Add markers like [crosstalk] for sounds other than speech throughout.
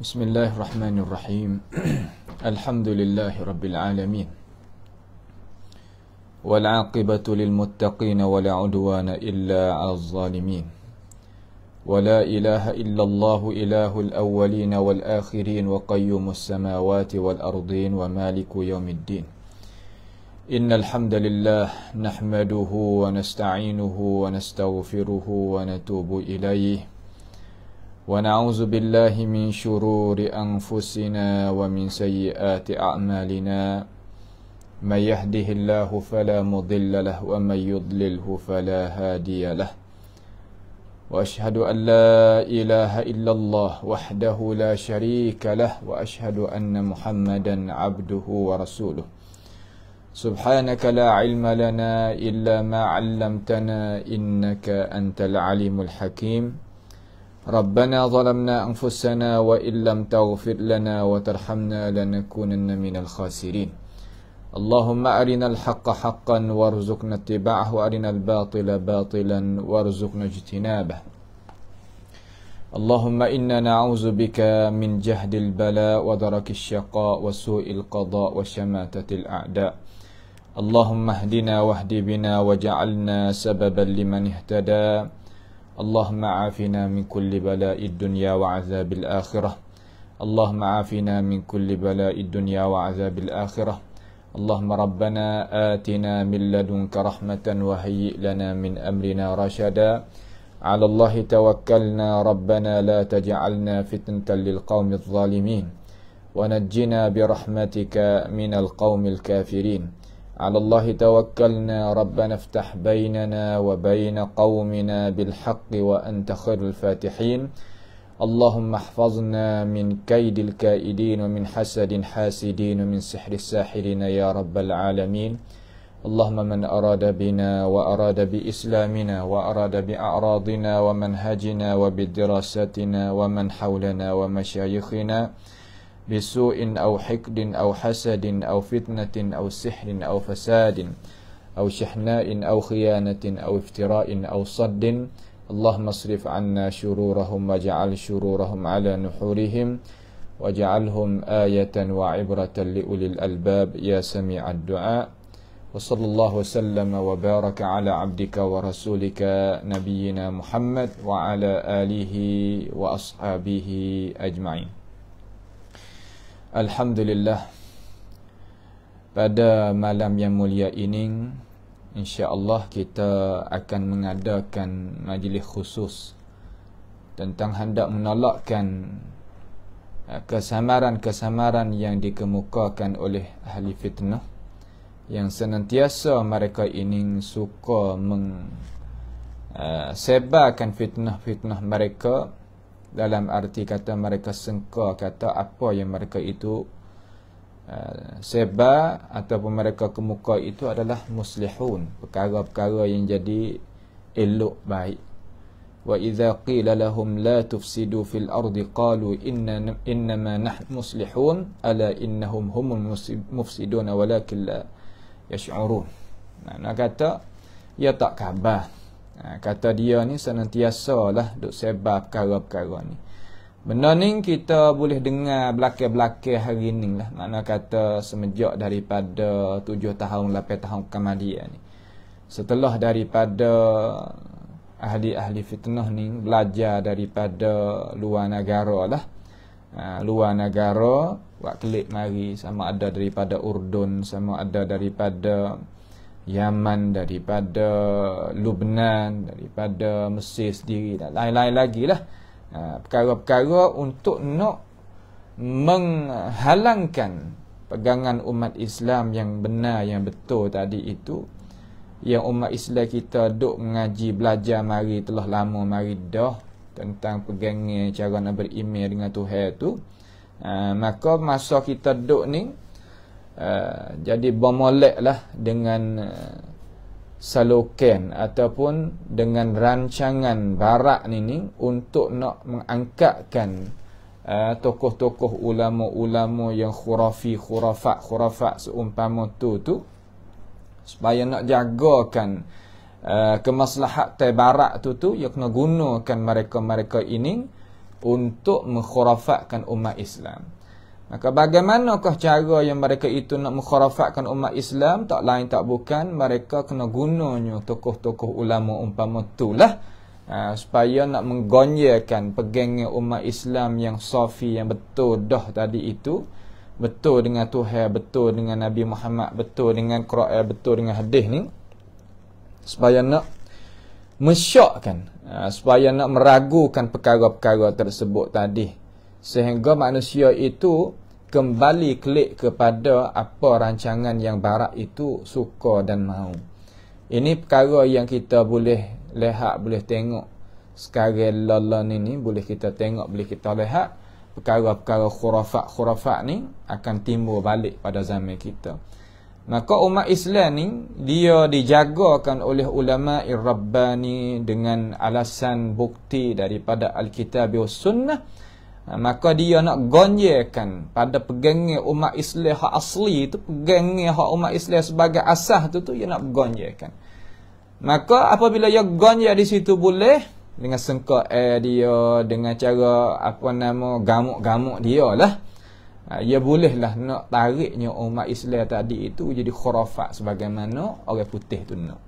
بسم الله الرحمن الرحيم الحمد لله رب العالمين والعاقبة للمتقين ولا عدوان إلا على الظالمين ولا إله إلا الله إله الأولين والآخرين وقيوم السماوات والأرضين ومالك يوم الدين إن الحمد لله نحمده ونستعينه ونستغفره ونتوب إليه ونعوذ بالله من شرور أنفسنا ومن سيئات أعمالنا من يهده الله فلا مضل له ومن يضلله فلا هادي له وأشهد أن لا إله إلا الله وحده لا شريك له وأشهد أن محمدا عبده ورسوله سبحانك لا علم لنا إلا ما علمتنا إنك أنت العليم الحكيم ربنا ظلمنا أنفسنا وإن لم تغفر لنا وترحمنا لنكونن من الخاسرين اللهم أرنا الحق حقا وارزقنا اتباعه وأرنا الباطل باطلا وارزقنا اجتنابه اللهم إنا نعوذ بك من جهد البلاء ودرك الشقاء وسوء القضاء وشماتة الأعداء اللهم اهدنا واهد بنا وجعلنا سببا لمن اهتدى اللهم عافنا من كل بلاء الدنيا وعذاب الآخرة اللهم عافنا من كل بلاء الدنيا وعذاب الآخرة اللهم ربنا آتنا من لدنك رحمة وهيئ لنا من أمرنا رشدا على الله توكلنا ربنا لا تجعلنا فتنة للقوم الظالمين ونجنا برحمتك من القوم الكافرين على الله توكلنا ربنا افتح بيننا وبين قومنا بالحق وأنت خير الفاتحين اللهم احفظنا من كيد الكائدين ومن حسد حاسدين ومن سحر الساحرين يا رب العالمين اللهم من أراد بنا وأراد بإسلامنا وأراد بأعراضنا ومنهجنا وبدراستنا ومن حولنا ومشايخنا بسوء أو حقد أو حسد أو فتنة أو سحر أو فساد أو شحناء أو خيانة أو افتراء أو صد اللهم اصرف عنا شرورهم واجعل شرورهم على نحورهم واجعلهم آية وعبرة لأولي الألباب يا سميع الدعاء وصلى الله وسلم وبارك على عبدك ورسولك نبينا محمد وعلى آله وأصحابه أجمعين Alhamdulillah Pada malam yang mulia ini InsyaAllah kita akan mengadakan majlis khusus Tentang hendak menolakkan eh, Kesamaran-kesamaran yang dikemukakan oleh ahli fitnah Yang senantiasa mereka ini suka meng uh, sebarkan fitnah-fitnah mereka dalam arti kata mereka sengka kata apa yang mereka itu uh, eh, sebab ataupun mereka kemuka itu adalah muslihun perkara-perkara yang jadi elok baik wa idza qila lahum la tufsidu fil ardi qalu inna inna ma nahnu muslihun ala innahum humul mufsidun walakin la yash'urun nah, kata ya tak khabar Ha, kata dia ni senantiasa lah duk sebab perkara-perkara ni. Benda ni kita boleh dengar belakang-belakang hari ni lah. Makna kata semenjak daripada tujuh tahun, lapan tahun kemudian ni. Setelah daripada ahli-ahli fitnah ni belajar daripada luar negara lah. Ha, luar negara, buat klik mari sama ada daripada Urdun, sama ada daripada... Yaman daripada Lubnan daripada Mesir sendiri dan lain-lain lagi lah ha, perkara-perkara untuk nak menghalangkan pegangan umat Islam yang benar yang betul tadi itu yang umat Islam kita duk mengaji belajar mari telah lama mari dah tentang pegangan cara nak beriman dengan Tuhan tu ha, maka masa kita duk ni Ah, jadi bermolek lah dengan uh, ah, salokan ataupun dengan rancangan barak ni ni untuk nak mengangkatkan uh, tokoh-tokoh ulama-ulama yang khurafi, khurafat, khurafat seumpama tu tu supaya nak jagakan uh, kemaslahatan barak tu tu yang kena gunakan mereka-mereka ini untuk mengkhurafatkan umat Islam. Maka bagaimanakah cara yang mereka itu nak mengkharafatkan umat Islam? Tak lain tak bukan mereka kena gunanya tokoh-tokoh ulama umpama itulah. Ha, supaya nak menggonjakan pegangan umat Islam yang safi yang betul dah tadi itu betul dengan Tuhan, betul dengan Nabi Muhammad, betul dengan Quran, betul dengan hadis ni supaya nak mensyokkan ha, supaya nak meragukan perkara-perkara tersebut tadi sehingga manusia itu kembali klik kepada apa rancangan yang barat itu suka dan mahu. Ini perkara yang kita boleh lihat, boleh tengok sekarang lalan ini boleh kita tengok, boleh kita lihat perkara-perkara khurafat-khurafat ni akan timbul balik pada zaman kita. Maka umat Islam ni dia dijagakan oleh ulama Rabbani dengan alasan bukti daripada Al-Kitab dan Sunnah. Ha, maka dia nak gonjekan pada pegangnya umat Islam hak asli itu pegangnya hak umat Islam sebagai asah itu tu dia nak gonjekan maka apabila dia gonje di situ boleh dengan sengkok eh, dia dengan cara apa nama gamuk-gamuk dia lah ha, ia bolehlah nak tariknya umat Islam tadi itu jadi khurafat sebagaimana orang putih tu nak.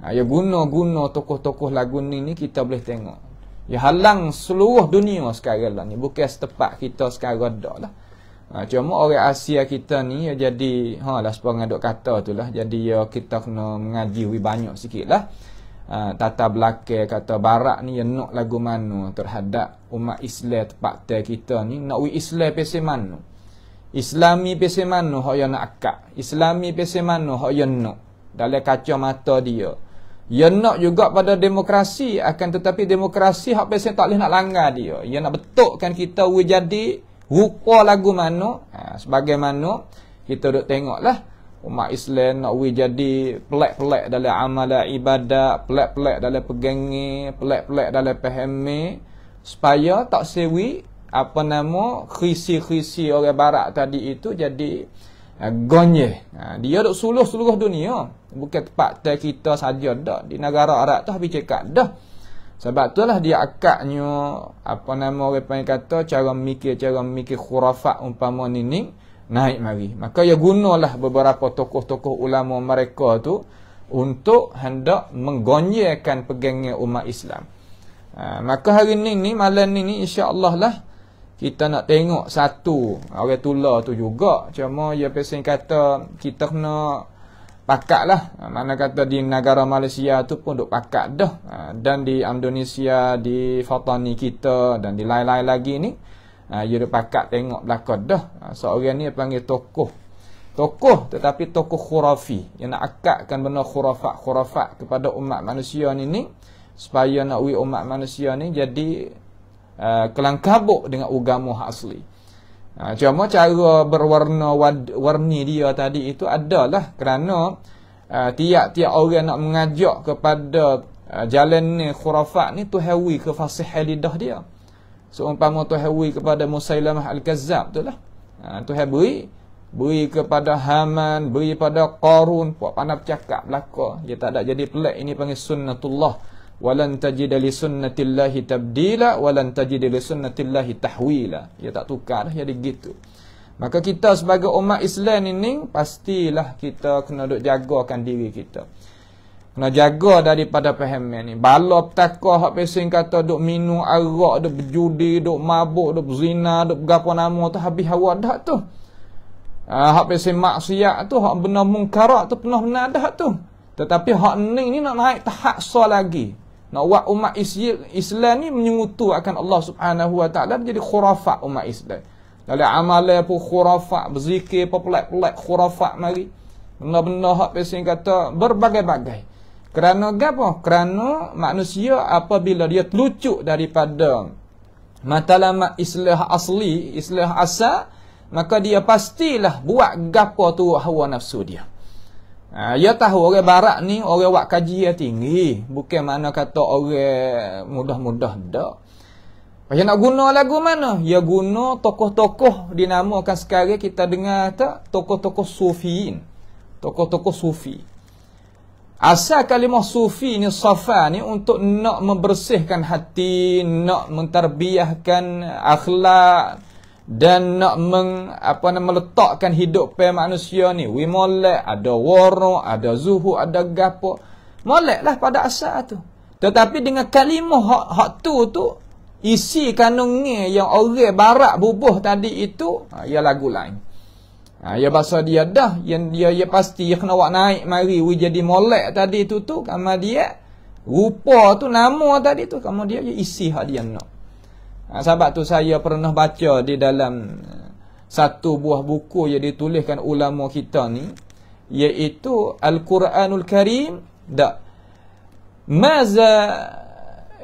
Ha, ia ya guna-guna tokoh-tokoh lagu ni, ni kita boleh tengok. Ya halang seluruh dunia sekarang lah ni. Bukan setepat kita sekarang dah lah. Ha, cuma orang Asia kita ni ya jadi ha lah sepanjang duk kata tu lah jadi ya kita kena mengaji lebih banyak sikit lah ha, tata belakang kata barak ni yang nak lagu mana terhadap umat Islam tempat kita ni nak wi Islam pesi mana Islami pesi mana hak yang nak akak Islami pesi mana hak yang nak dalam kacau kacamata dia ia ya nak juga pada demokrasi akan tetapi demokrasi hak pesen tak boleh nak langgar dia. Ia ya nak betukkan kita we jadi rupa lagu mana ha, sebagaimana kita duk tengoklah umat Islam nak we jadi pelak-pelak dalam amalan ibadat, pelak-pelak dalam pegangi, pelak-pelak dalam pahami supaya tak sewi apa nama krisi-krisi orang barat tadi itu jadi Ah, gonye. Ha, ah, dia duk suluh seluruh dunia. Bukan tempat ter kita saja dah. Di negara Arab tu habis cekak dah. Sebab tu lah dia akaknya apa nama orang panggil kata cara mikir cara mikir khurafat umpama ni naik mari. Maka ia gunalah beberapa tokoh-tokoh ulama mereka tu untuk hendak menggonjekan pegangan umat Islam. Ha, maka hari ni ni malam ni ni insya-Allah lah kita nak tengok satu orang tula tu juga cuma ia ya, pesan kata kita kena pakat lah mana kata di negara Malaysia tu pun duk pakat dah ha, dan di Indonesia di Fatani kita dan di lain-lain lagi ni ia ha, ya, duk pakat tengok belakang dah ha, seorang ni panggil tokoh tokoh tetapi tokoh khurafi yang nak akadkan benda khurafat-khurafat kepada umat manusia ni ni supaya nak ui umat manusia ni jadi Eh, kelang kabuk dengan Ugamu asli. Ha, cuma cara berwarna-warni dia tadi itu adalah kerana eh, tiap-tiap uh, orang nak mengajak kepada uh, jalan ni khurafat ni tu hawi ke fasih lidah dia. Seumpama so, tu hawi kepada Musailamah Al-Kazzab tu lah. Ha, tu beri, beri kepada Haman, beri kepada Qarun, buat panah cakap belakang. Dia tak ada jadi pelik, ini panggil Sunnatullah walan tajid li sunnatillahi tabdila walan tajid li sunnatillahi tahwila ya tak tukar dah ya begitu maka kita sebagai umat Islam ini pastilah kita kena duk akan diri kita kena jaga daripada pemahaman ni bala petaka hak pesing kata duk minum arak duk berjudi duk mabuk duk zina, duk berapa nama tu habis hawa dah tu Uh, hak pesen maksiat tu, hak benar mungkarak tu, penuh benar dah tu. Tetapi hak ni ni nak naik tahap so lagi nak buat umat Islam ni menyutu akan Allah Subhanahu Wa Taala menjadi khurafat umat Islam. Dalam amalan pun khurafat, berzikir apa pelak-pelak khurafat mari. Benda-benda hak pesan kata berbagai-bagai. Kerana apa? Kerana manusia apabila dia telucuk daripada matalamat Islam asli, Islam asal, maka dia pastilah buat gapo tu hawa nafsu dia. Ha, ya tahu orang barat ni orang wak kaji yang tinggi. Bukan mana kata orang mudah-mudah dak. Macam nak guna lagu mana? Ya guna tokoh-tokoh dinamakan sekarang kita dengar tak? Tokoh-tokoh sufiin. Tokoh-tokoh sufi. Asal kalimah sufi ni safa ni untuk nak membersihkan hati, nak mentarbiahkan akhlak, dan nak meng, apa nama meletakkan hidup pe manusia ni wi molek ada waro ada zuhu ada gapo molek lah pada asal tu tetapi dengan kalimah hak hak tu tu isi kanung yang orang barak bubuh tadi itu ha, ya lagu lain ha, ya bahasa dia dah yang dia ya pasti ya kena wak naik mari wi jadi molek tadi tu tu kama dia rupa tu nama tadi tu kama dia ya isi hak dia nak Ah, Sebab tu saya pernah baca di dalam eh, satu buah buku yang dituliskan ulama kita ni iaitu Al-Quranul Karim tak Maza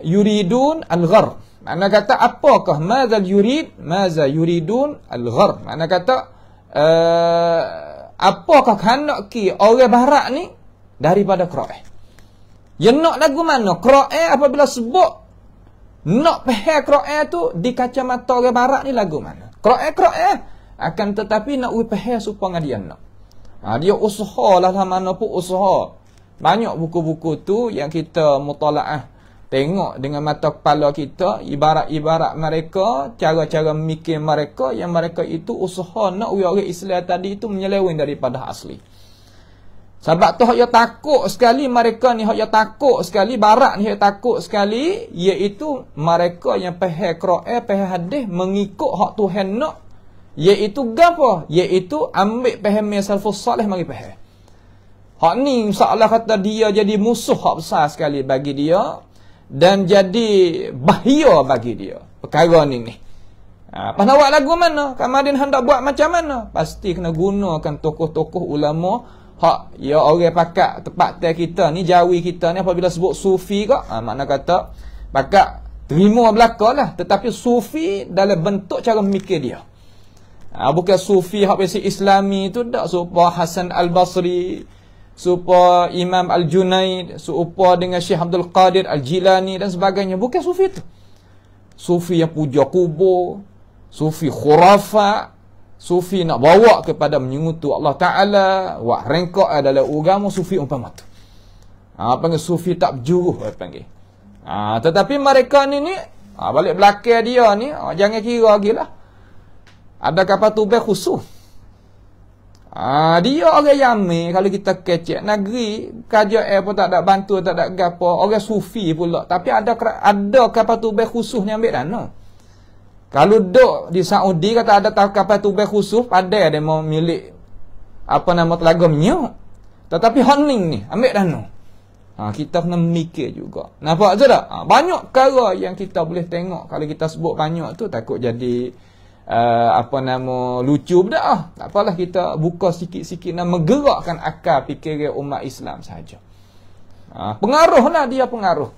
yuridun al-ghar Makna kata apakah Maza yurid Maza yuridun al-ghar Makna kata uh, Apakah kanak ki orang barak ni Daripada Kro'eh Yang nak lagu mana Kro'eh apabila sebut nak pahal Kro'el tu di kacamata orang barat ni lagu mana Kro'el, eh, Kro'el eh. akan tetapi nak pahal supaya dia nak ha, dia usaha lah lah mana pun usaha banyak buku-buku tu yang kita mutala'ah tengok dengan mata kepala kita ibarat-ibarat mereka cara-cara mikir mereka yang mereka itu usaha nak orang Islam tadi itu menyeleweng daripada asli sebab tu yang takut sekali mereka ni yang takut sekali barat ni yang takut sekali iaitu mereka yang pehe Quran pehe hadis mengikut hak Tuhan nak iaitu gapo iaitu ambil pehe salafus soleh mari pehe. Hak ni insya-Allah kata dia jadi musuh hak besar sekali bagi dia dan jadi bahaya bagi dia. Perkara ni ni. Ha, nak buat lagu mana? Kamadin hendak buat macam mana? Pasti kena gunakan tokoh-tokoh ulama' hak ya orang pakat tepat tel kita ni jawi kita ni apabila sebut sufi kak ha, makna kata pakat terima lah tetapi sufi dalam bentuk cara mikir dia ha, bukan sufi hak biasa islami tu tak serupa Hasan Al-Basri serupa Imam Al-Junaid serupa dengan Syekh Abdul Qadir Al-Jilani dan sebagainya bukan sufi tu sufi yang puja kubur sufi khurafat sufi nak bawa kepada menyungutu Allah Ta'ala Wah, rengkok adalah ugamu sufi umpama tu ha, panggil sufi tak berjuruh orang ha, tetapi mereka ni ni ha, balik belakang dia ni ha, jangan kira lagi lah ada kapal tubeh khusus ha, dia orang yami kalau kita kecek negeri kajak air pun tak ada bantu tak ada gapa orang sufi pula tapi ada ada kapal tubeh khusus ni ambil dana no? Kalau duduk di Saudi kata ada kapal tubuh khusus, ada dia mau milik apa nama telaga minyak. Tetapi honing ni, ambil dana. Ha, kita kena mikir juga. Nampak tu tak? Ha, banyak kara yang kita boleh tengok. Kalau kita sebut banyak tu, takut jadi uh, apa nama lucu pun ah Tak apalah kita buka sikit-sikit nak menggerakkan akal fikir umat Islam saja. Ha, pengaruh lah dia pengaruh.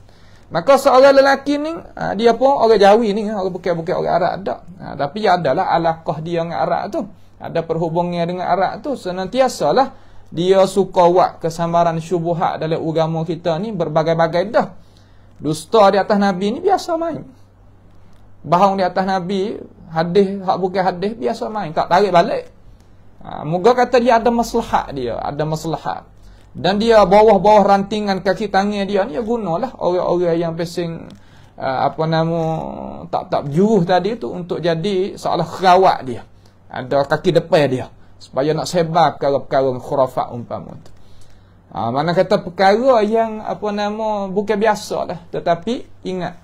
Maka seorang lelaki ni ha, dia pun orang Jawi ni, ha, orang bukan-bukan orang Arab dak. Ha, tapi yang adalah alaqah dia dengan Arab tu. Ada perhubungan dengan Arab tu senantiasalah dia suka buat kesamaran syubhat dalam agama kita ni berbagai-bagai dah. Dusta di atas nabi ni biasa main. Bahang di atas nabi, hadis hak bukan hadis biasa main, tak tarik balik. Ha, moga kata dia ada maslahat dia, ada maslahat dan dia bawah-bawah rantingan kaki tangan dia ni ya gunalah orang-orang yang pesing uh, apa nama tak-tak juruh tadi tu untuk jadi seolah kerawat dia ada kaki depan dia supaya nak sebar perkara-perkara khurafat umpama tu ha, mana kata perkara yang apa nama bukan biasa lah tetapi ingat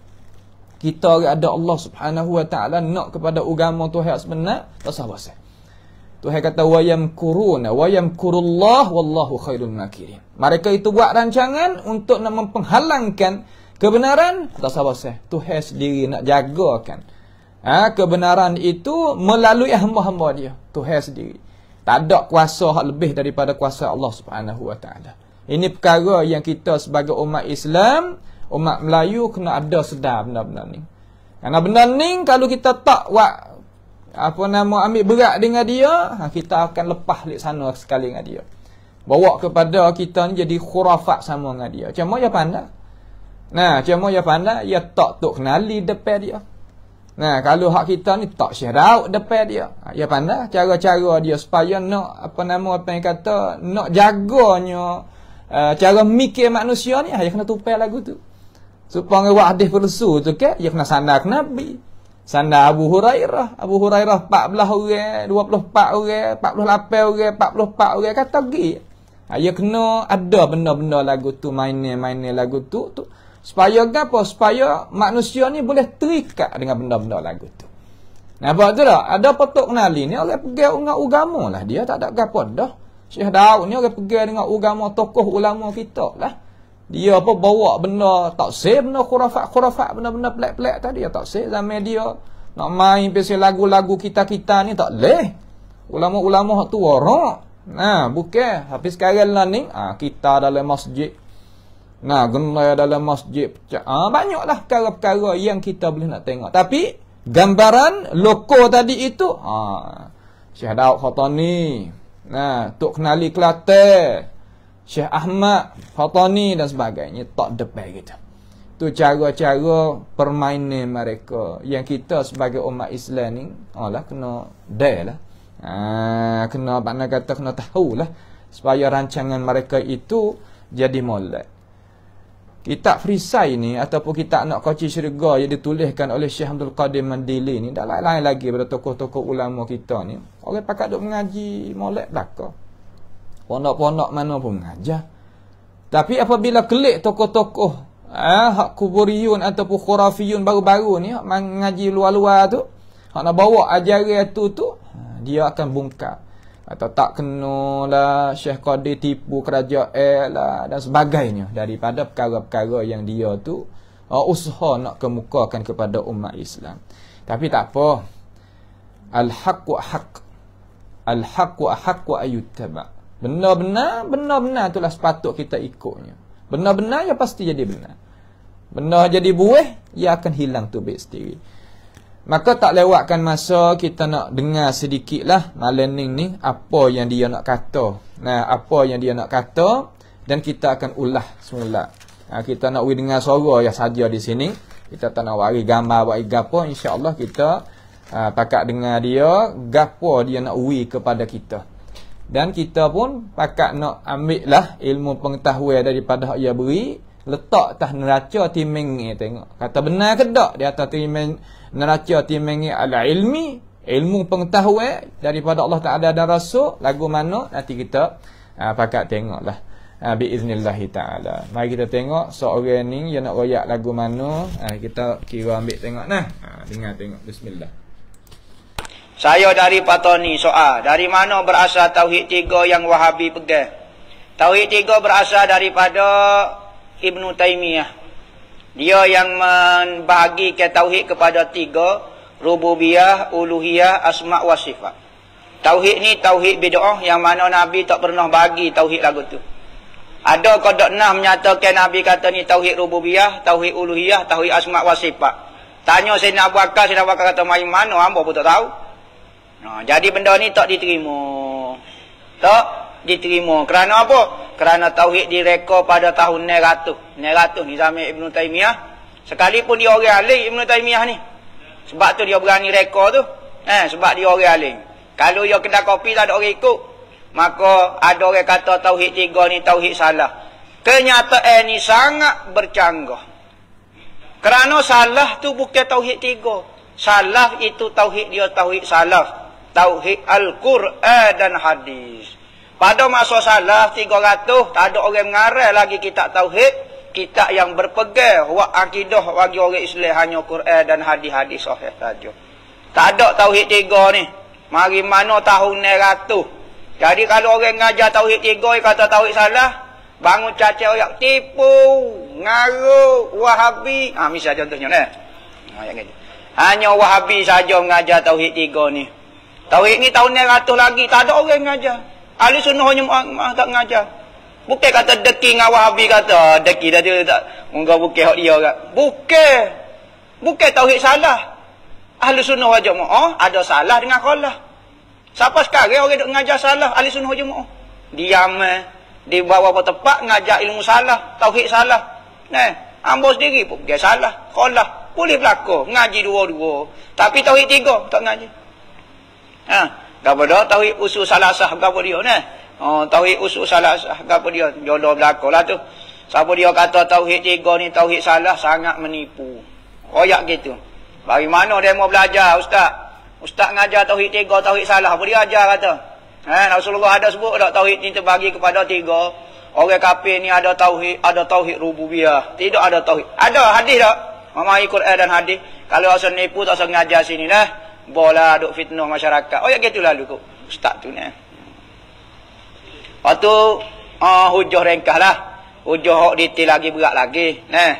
kita ada Allah subhanahu wa ta'ala nak kepada agama tu yang sebenar tak sabar saya. Tuhan kata wayam kuruna wayam kurullah wallahu khairul makirin. Mereka itu buat rancangan untuk nak mempenghalangkan kebenaran. Tak sahabat saya. Tuhan sendiri nak jagakan. Ha, kebenaran itu melalui hamba-hamba dia. Tuhan sendiri. Tak ada kuasa lebih daripada kuasa Allah Subhanahu Wa Taala. Ini perkara yang kita sebagai umat Islam, umat Melayu kena ada sedar benda-benda ni. Karena benda ni kalau kita tak buat apa nama ambil berat dengan dia ha, kita akan lepas lek sana sekali dengan dia bawa kepada kita ni jadi khurafat sama dengan dia macam mana ya pandai nah macam mana ya pandai ya tak tok kenali depan dia nah kalau hak kita ni tak syarau depan dia ha, ya pandai cara-cara dia supaya nak apa nama apa yang kata nak jaganya uh, cara mikir manusia ni ha, ya kena tupai lagu tu supaya buat hadis palsu tu kan ya kena sandar kenapa Sanda Abu Hurairah. Lah. Abu Hurairah 14 orang, 24 orang, 48 orang, 44 orang kata pergi. Ya kena ada benda-benda lagu tu, mainnya-mainnya lagu tu. tu. Supaya apa? Supaya manusia ni boleh terikat dengan benda-benda lagu tu. Nampak tu tak? Ada petuk kenali ni orang pergi dengan ugama lah. Dia tak ada gapa dah. Syekh Daud ni orang pergi dengan ugama tokoh ulama kita lah dia apa bawa benda tak sah benda khurafat-khurafat benda-benda pelik-pelik tadi ya tak sah zaman dia nak main pasal lagu-lagu kita-kita ni tak leh ulama-ulama tu warak nah ha, bukan habis sekarang lah ni ah ha, kita dalam masjid nah ha, gunai dalam masjid pecah ha, banyaklah perkara-perkara yang kita boleh nak tengok tapi gambaran loko tadi itu ha Syekh Khatani nah ha, tok kenali Kelantan Syekh Ahmad, Fatani dan sebagainya tak depan kita. Tu cara-cara permainan mereka yang kita sebagai umat Islam ni alah kena dai lah. Ha, kena makna kata kena tahu lah supaya rancangan mereka itu jadi molek. Kitab Frisai ni ataupun kita Nak Koci Syurga yang ditulihkan oleh Syekh Abdul Qadir Mandili ni dan lain-lain lagi pada tokoh-tokoh ulama kita ni. Orang pakat duk mengaji molek belaka pondok-pondok mana pun mengajar. Tapi apabila kelik tokoh-tokoh eh, hak kuburiyun ataupun khurafiyun baru-baru ni hak mengaji luar-luar tu, hak nak bawa ajaran tu tu, eh, dia akan bungkak. Atau tak lah Syekh Qadir tipu kerajaan lah dan sebagainya daripada perkara-perkara yang dia tu uh, usaha nak kemukakan kepada umat Islam. Tapi tak apa. Al-haq wa haq. Al-haq wa haq wa ayyutaba. Benar-benar, benar-benar itulah sepatut kita ikutnya. Benar-benar, ya pasti jadi benar. Benar jadi buih, ia ya akan hilang tubik sendiri. Maka tak lewatkan masa kita nak dengar sedikit lah Malening ni apa yang dia nak kata. Nah, apa yang dia nak kata dan kita akan ulah semula. Nah, ha, kita nak we dengar suara yang saja di sini. Kita tak nak wari gambar buat gapo insya-Allah kita uh, ha, takat dengar dia gapo dia nak we kepada kita. Dan kita pun pakat nak ambil lah ilmu pengetahuan daripada hak ia beri. Letak atas neraca timing ni tengok. Kata benar ke tak di atas timing, neraca timing ni ala ilmi. Ilmu pengetahuan daripada Allah Ta'ala dan Rasul. Lagu mana nanti kita aa, ah, pakat tengok lah. Biiznillah Ta'ala. Mari kita tengok seorang ni yang nak royak lagu mana. Aa, ah, kita kira ambil tengok nah. Aa, ah, dengar tengok. Bismillah. Saya dari Patoni soal. Dari mana berasal Tauhid tiga yang Wahabi pegang? Tauhid tiga berasal daripada Ibn Taymiyah. Dia yang membagi ke Tauhid kepada tiga. Rububiyah, Uluhiyah, Asma' wa Sifat. Tauhid ni Tauhid bid'ah yang mana Nabi tak pernah bagi Tauhid lagu tu. Ada kodok nah menyatakan Nabi kata ni Tauhid Rububiyah, Tauhid Uluhiyah, Tauhid Asma' wa Sifat. Tanya Sayyidina Abu Bakar, Sayyidina Abu Bakar kata, mana ambo pun tak tahu. Ha, jadi benda ni tak diterima. Tak diterima. Kerana apa? Kerana Tauhid direka pada tahun 900. 900 ni zaman Ibn Taymiyah. Sekalipun dia orang alih Ibn Taymiyah ni. Sebab tu dia berani reka tu. Eh, sebab dia orang alih. Kalau dia kena kopi tak ada orang ikut. Maka ada orang kata Tauhid 3 ni Tauhid salah. Kenyataan ni sangat bercanggah. Kerana salah tu bukan Tauhid 3. Salah itu Tauhid dia Tauhid salah tauhid al-Quran dan hadis. Pada masa salah 300 tak ada orang mengarah lagi kitab tauhid, kitab yang berpegang wa akidah bagi orang Islam hanya Quran dan hadis-hadis sahih saja. Tak ada tauhid tiga ni. Mari mana tahun 100. Jadi kalau orang ngajar tauhid tiga kata tauhid salah, bangun caca ayat tipu, ngaru, wahabi. Ah ha, misal contohnya ah, ni. Hanya wahabi saja mengajar tauhid tiga ni. Tarik ni tahun ni ratus lagi. Tak ada orang ngajar. Ahli sunnah hanya Muhammad tak ngajar. Bukan kata deki dengan wahabi kata. Ah, deki dah dia tak. Mungkau bukan hak dia kat. Bukan. Bukan tauhid salah. Ahli sunnah hanya Muhammad. Ah, ada salah dengan kolah. Siapa sekarang orang duk ngajar salah? Ahli sunnah hanya Muhammad. Diam eh. Di bawah tempat ngajar ilmu salah. Tauhid salah. Nah. Ambo sendiri pun dia salah. Kolah. Boleh berlaku. Ngaji dua-dua. Tapi tauhid tiga tak ngaji. Ha, gapo dak tauhid usul salasah gapo dia ni? Ha, tauhid usul salasah gapo dia? Jolo belakolah tu. Siapa dia kata tauhid tiga ni tauhid salah sangat menipu. Royak gitu. Bagi mana dia mau belajar ustaz? Ustaz ngajar tauhid tiga, tauhid salah. Apa dia ajar kata? Ha, Rasulullah ada sebut dak tauhid ni terbagi kepada tiga. Orang kafir ni ada tauhid, ada tauhid rububiyah. Tidak ada tauhid. Ada hadis Mama ikut Quran dan hadis. Kalau asal nipu tak usah ngajar sini lah. Bola, lah, duk fitnah masyarakat. Oh, ya gitu lalu kok. Ustaz tu ni. Eh. Lepas tu, uh, ah, hujah rengkah lah. Hujah hok detail lagi berat lagi. Nah.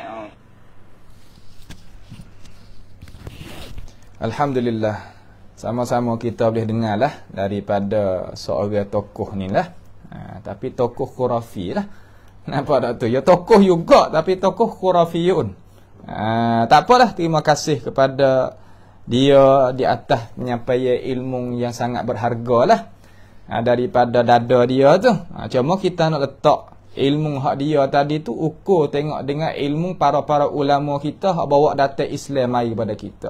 Alhamdulillah. Sama-sama kita boleh dengar lah daripada seorang tokoh ni lah. Ha, tapi tokoh kurafi lah. [laughs] Nampak tak tu? Ya tokoh juga tapi tokoh kurafiun. Ha, tak apalah. Terima kasih kepada dia di atas menyampai ilmu yang sangat berharga lah ha, daripada dada dia tu ha, cuma kita nak letak ilmu hak dia tadi tu ukur tengok dengan ilmu para-para ulama kita hak bawa data Islam mari kepada kita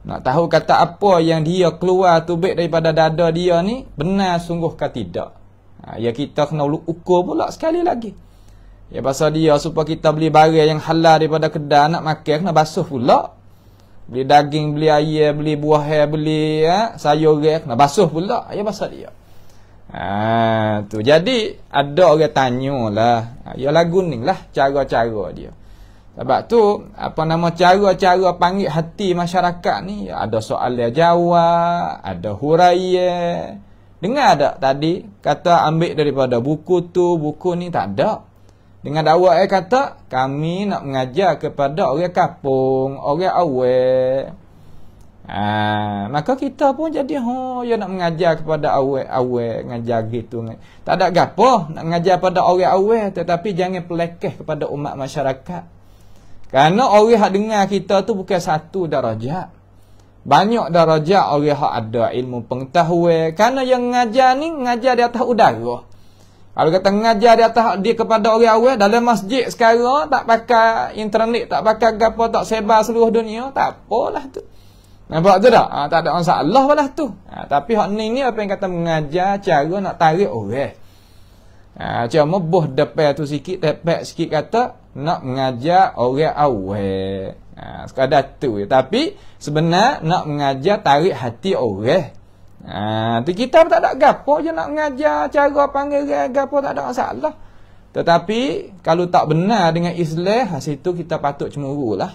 nak tahu kata apa yang dia keluar tu baik daripada dada dia ni benar sungguh ke tidak ha, ya kita kena ukur pula sekali lagi Ya pasal dia supaya kita beli barang yang halal daripada kedai nak makan kena basuh pula beli daging, beli air, beli buah, beli ya, sayur ke, nak basuh pula. Ya basuh dia. Ha, tu. Jadi, ada orang tanya lah. Ha, ya lagu ni lah cara-cara dia. Sebab tu, apa nama cara-cara panggil hati masyarakat ni, ya, ada soal dia jawab, ada huraya. Dengar tak tadi, kata ambil daripada buku tu, buku ni, tak ada. Dengan dakwah ayat kata, kami nak mengajar kepada orang kapung, orang awet. Ha, maka kita pun jadi oh ya nak mengajar kepada awek-awek mengajar gitu tak ada gapo nak mengajar kepada awek-awek tetapi jangan pelekeh kepada umat masyarakat kerana orang hak dengar kita tu bukan satu darajat banyak darajat orang hak ada ilmu pengetahuan kerana yang mengajar ni mengajar di atas udara kalau kata mengajar di atas dia kepada orang awal dalam masjid sekarang tak pakai internet, tak pakai gapo, tak sebar seluruh dunia, tak apalah tu. Nampak tu tak? Ha, tak ada masalah lah tu. Ha, tapi hak ni ni apa yang kata mengajar cara nak tarik orang. Ha, cuma boh depan tu sikit, tepek sikit kata nak mengajar orang awal. Ha, sekadar tu Tapi sebenarnya nak mengajar tarik hati orang. Ha, tu kita tak ada gapo je nak mengajar cara panggil gapo tak ada salah. Tetapi kalau tak benar dengan Islam, ha situ kita patut cemuru lah.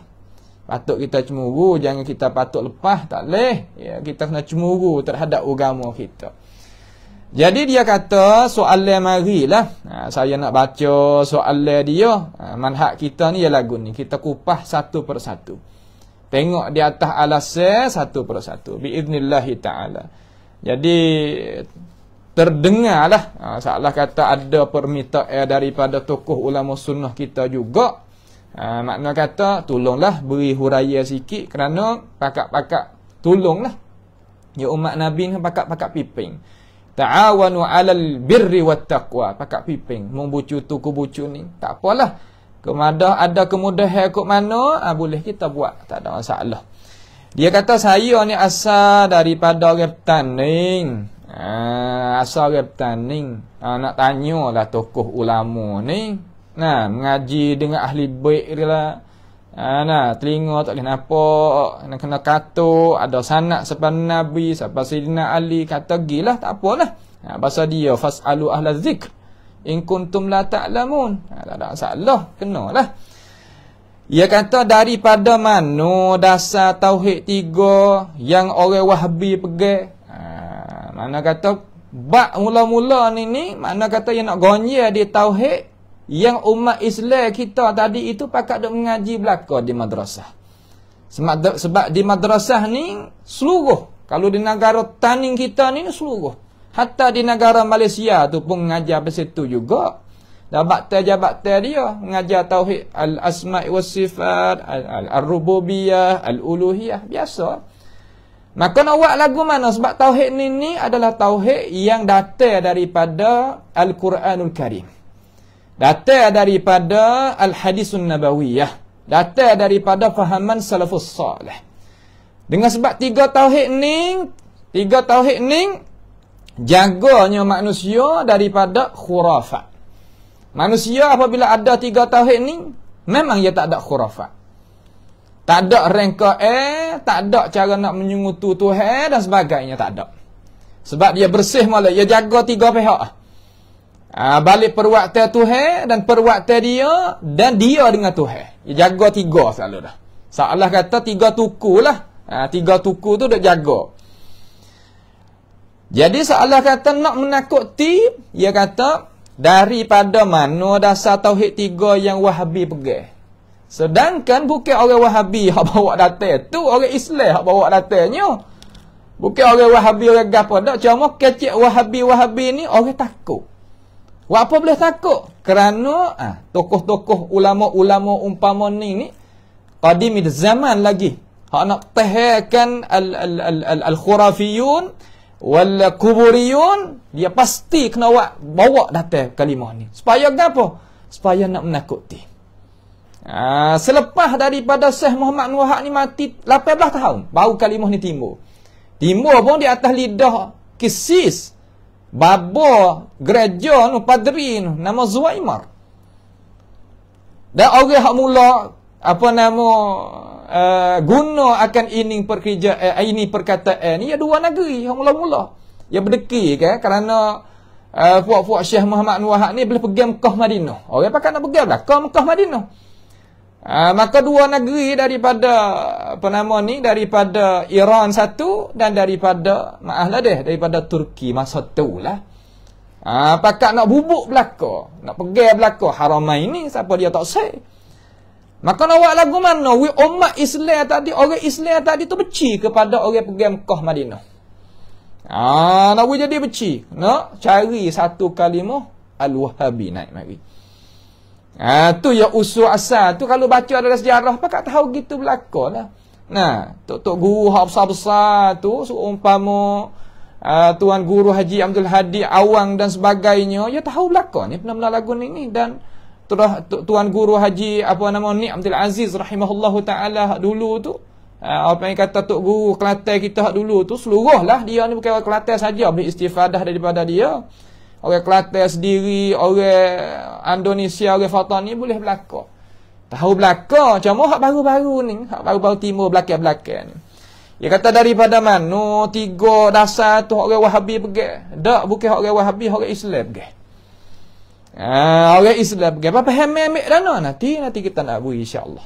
Patut kita cemuru, jangan kita patut lepas, tak leh. Ya, kita kena cemuru terhadap agama kita. Jadi dia kata soalan mari lah. Ha, saya nak baca soalan dia. Ha, manhak kita ni ialah lagu ni. Kita kupah satu persatu. Tengok di atas alasnya satu persatu. Biiznillahi ta'ala. Biiznillahi ta'ala. Jadi terdengarlah ha, salah kata ada permintaan daripada tokoh ulama sunnah kita juga. Ha, makna kata tolonglah beri huraya sikit kerana pakak-pakak tolonglah. Ya umat Nabi ni pakak-pakak piping. Ta'awanu alal birri wat taqwa. Pakak piping. Membucu tu ku bucu ni. Tak apalah. Kemudah ada kemudahan kot mana, ha, boleh kita buat. Tak ada masalah. Dia kata saya ni asal daripada Reptaning. Ah ha, asal Reptaning. Ah ha, nak lah tokoh ulama ni. Nah, mengaji dengan ahli baik dia lah. Ah nah, telinga tak kena apa, nak kena kata ada sanak sepan Nabi, siapa Sidina Ali kata gila tak apalah. Ha, bahasa dia fasalu ahla zikr in kuntum la ta'lamun. Ha, tak ada salah kenalah. lah. Ia kata daripada mana dasar tauhid tiga yang orang wahabi pegang. Ha, mana kata bak mula-mula ni ni, mana kata yang nak gonya di tauhid yang umat Islam kita tadi itu pakat duk mengaji belaka di madrasah. Sebab, sebab di madrasah ni seluruh. Kalau di negara taning kita ni seluruh. Hatta di negara Malaysia tu pun mengajar besi juga. Dah baktel-baktel dia mengajar tauhid al-asma' wa sifat, al-rububiyah, al-uluhiyah, biasa. Maka nak buat lagu mana? Sebab tauhid ni, ni adalah tauhid yang datang daripada Al-Quranul Karim. Datang daripada Al-Hadisun Nabawiyah. Datang daripada fahaman salafus salih. Dengan sebab tiga tauhid ni, tiga tauhid ni, jaganya manusia daripada khurafat. Manusia apabila ada tiga tauhid ni, memang dia tak ada khurafat. Tak ada rangka eh, tak ada cara nak menyungutu Tuhan eh, dan sebagainya, tak ada. Sebab dia bersih malah, dia jaga tiga pihak. Ha, balik perwakta Tuhan dan perwakta dia dan dia dengan Tuhan. Dia jaga tiga selalu dah. Seolah kata tiga tukulah, lah. Ah, tiga tuku tu dia jaga. Jadi seolah kata nak menakuti, dia kata, daripada mana dasar tauhid tiga yang wahabi pegang Sedangkan bukan orang Wahabi hak [laughs] bawa datang tu orang Islam hak bawa datangnya. Bukan orang Wahabi orang gapo dak cuma kecik Wahabi-Wahabi ni orang takut. Wak apa boleh takut? Kerana ah tokoh-tokoh ulama-ulama umpama ni ni qadimi zaman lagi. Hak nak tehkan al al al, al, al khurafiyun wala kuburiyun dia pasti kena buat bawa datang kalimah ni supaya apa supaya nak menakuti ha, selepas daripada Syekh Muhammad Nuhak ni mati 18 tahun baru kalimah ni timbul timbul pun di atas lidah kisis babo gereja nu padri nama Zuaimar dan orang hak mula apa nama uh, guna akan ini perkerja eh, ini perkataan eh, ni ya dua negeri yang mula-mula ya berdeki kan kerana uh, puak-puak Syekh Muhammad Nuwahak ni boleh pergi Mekah Madinah orang pakai nak pergi lah ke Mekah Madinah Uh, maka dua negeri daripada apa nama ni daripada Iran satu dan daripada maaflah deh daripada Turki masa tu lah. Ah uh, pakak nak bubuk belaka, nak pegang belaka haramain ni siapa dia tak sahih. Maka awak lagu mana? Wei umat Islam tadi, orang Islam tadi tu beci kepada orang pergi Mekah Madinah. Ah, nak wei jadi beci. No, cari satu kalimah Al-Wahhabi naik mari. Ah, tu ya usul asal tu kalau baca dalam sejarah pakak tahu gitu berlaku lah. Nah, tok tok guru hak besar-besar tu seumpama uh, tuan guru Haji Abdul Hadi Awang dan sebagainya, ya tahu belakang ni pernah-pernah lagu ni, ni dan Tuan, Tuan Guru Haji apa nama Ni'matul Aziz rahimahullahu taala dulu tu apa eh, yang kata Tok Guru Kelantan kita dulu tu seluruh lah dia ni bukan orang Kelantan saja boleh istifadah daripada dia orang Kelantan sendiri orang Indonesia orang Fatah ni boleh berlaku tahu berlaku cuma hak baru-baru ni hak baru-baru timur belakang-belakang ni dia kata daripada mana tiga dasar tu orang Wahabi pergi dak bukan orang Wahabi orang Islam pergi Ha, orang Islam pergi. Apa paham ambil dana? Nanti, nanti kita nak beri insyaAllah.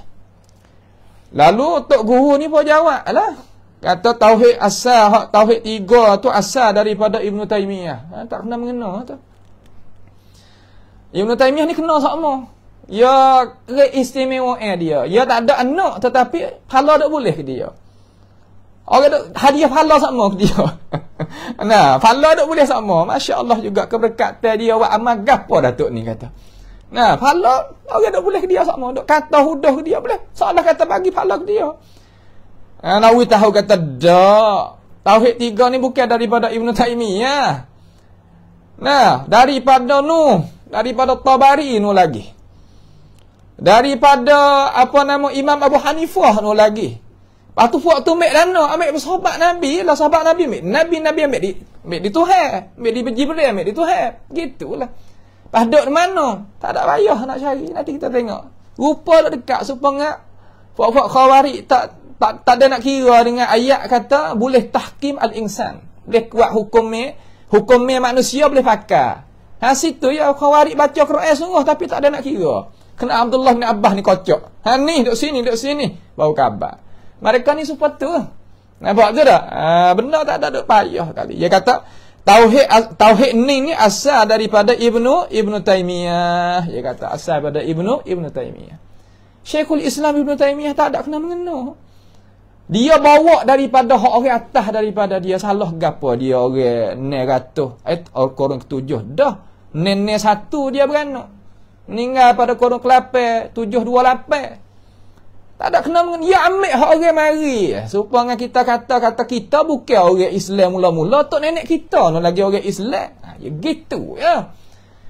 Lalu, Tok Guru ni pun jawab lah. Kata Tauhid Asal, Tauhid Tiga tu asal daripada Ibn Taymiyah. Ha, ah, tak pernah mengenal tu. Ibn Taymiyah ni kenal sama. Ya, keistimewaan dia. Ya, tak ada anak tetapi kalau ada boleh ke dia. Orang duk hadiah pahala sama ke dia. [laughs] nah, pahala duk boleh sama. Masya Allah juga keberkatan dia buat amal gapo Datuk ni kata. Nah, pahala orang duk boleh dia sama. Duk kata hudah dia boleh. Salah kata bagi pahala ke dia. Nah, Nawi tahu kata dak. Tauhid tiga ni bukan daripada Ibnu Taimiyah. Ya? Nah, daripada nu, daripada Tabari nu lagi. Daripada apa nama Imam Abu Hanifah nu lagi. Lepas ah, tu waktu mek dana, mek sahabat Nabi lah, sahabat Nabi mek. Nabi Nabi ambil di ambil di Tuhan, ambil di Jibril, ambil di Tuhan. Gitulah. Lepas duduk di mana? Tak ada payah nak cari. Nanti kita tengok. Rupa duduk dekat supaya Fuak-fuak khawari tak, tak, tak ada nak kira dengan ayat kata boleh tahkim al-insan. Boleh kuat hukum ni. Hukum ni manusia boleh pakai. Ha situ ya khawari baca Quran sungguh tapi tak ada nak kira. Kena Abdullah ni Abah ni kocok. Ha ni duduk sini, dok sini. bau khabar. Mereka ni tu, Nampak tu tak? Ha, benda tak ada duk payah kali. Dia kata tauhid tauhid ni ni asal daripada Ibnu Ibnu Taimiyah. Dia kata asal daripada Ibnu Ibnu Taimiyah. Syekhul Islam Ibnu Taimiyah tak ada kena mengena. Dia bawa daripada hak orang atas daripada dia salah gapo dia orang ne ratuh eh, ayat oh, Al-Quran ketujuh dah. Nenek satu dia beranak. Meninggal pada Quran tujuh dua 728. Tak ada kena mengenai. Ya ambil hak orang mari. Supaya kita kata-kata kita bukan orang Islam mula-mula. Tok nenek kita nak lagi orang Islam. Ha, ya gitu ya.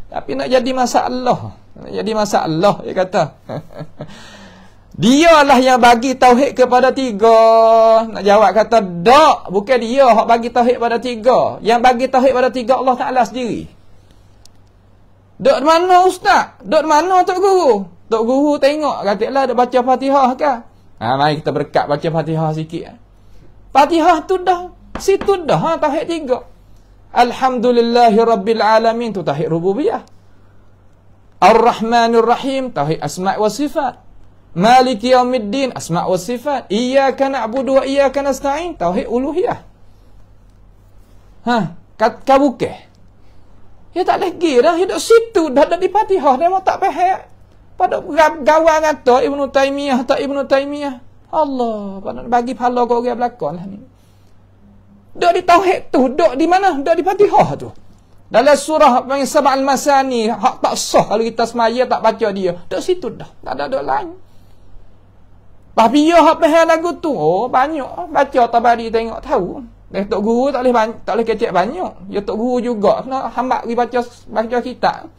Tapi nak jadi masalah. Nak jadi masalah dia kata. [laughs] dia lah yang bagi tauhid kepada tiga. Nak jawab kata, tak. Bukan dia yang bagi tauhid kepada tiga. Yang bagi tauhid kepada tiga Allah Ta'ala sendiri. Dok mana ustaz? Dok mana tok guru? Tok Guru tengok katiklah dia baca Fatihah kan. Ha mari kita berkat baca Fatihah sikit. Fatihah tu dah situ dah ha tauhid tiga. Alhamdulillahi rabbil alamin tu tauhid rububiyah. Ar-Rahmanir Rahim tauhid asma' wa sifat. Maliki yaumiddin asma' wa sifat. Iyyaka na'budu wa iyyaka nasta'in tauhid uluhiyah. Ha kat kabukeh. Ya tak lagi dah hidup situ dah dah di Fatihah dah tak faham pada gawa kata Ibn Taymiyah tak Ibn Taymiyah Allah pada bagi pahala kau orang belakang lah ni duduk di tauhid tu duduk di mana duduk di fatihah tu dalam surah panggil sabah al ni, hak tak sah kalau kita semaya tak baca dia duduk situ dah tak ada duduk lain tapi ya hak pahal lagu tu oh banyak baca tabari tengok tahu Eh, Tok Guru tak boleh, tak boleh kecek banyak. Ya, Tok Guru juga. Kena hambat pergi baca, baca kitab.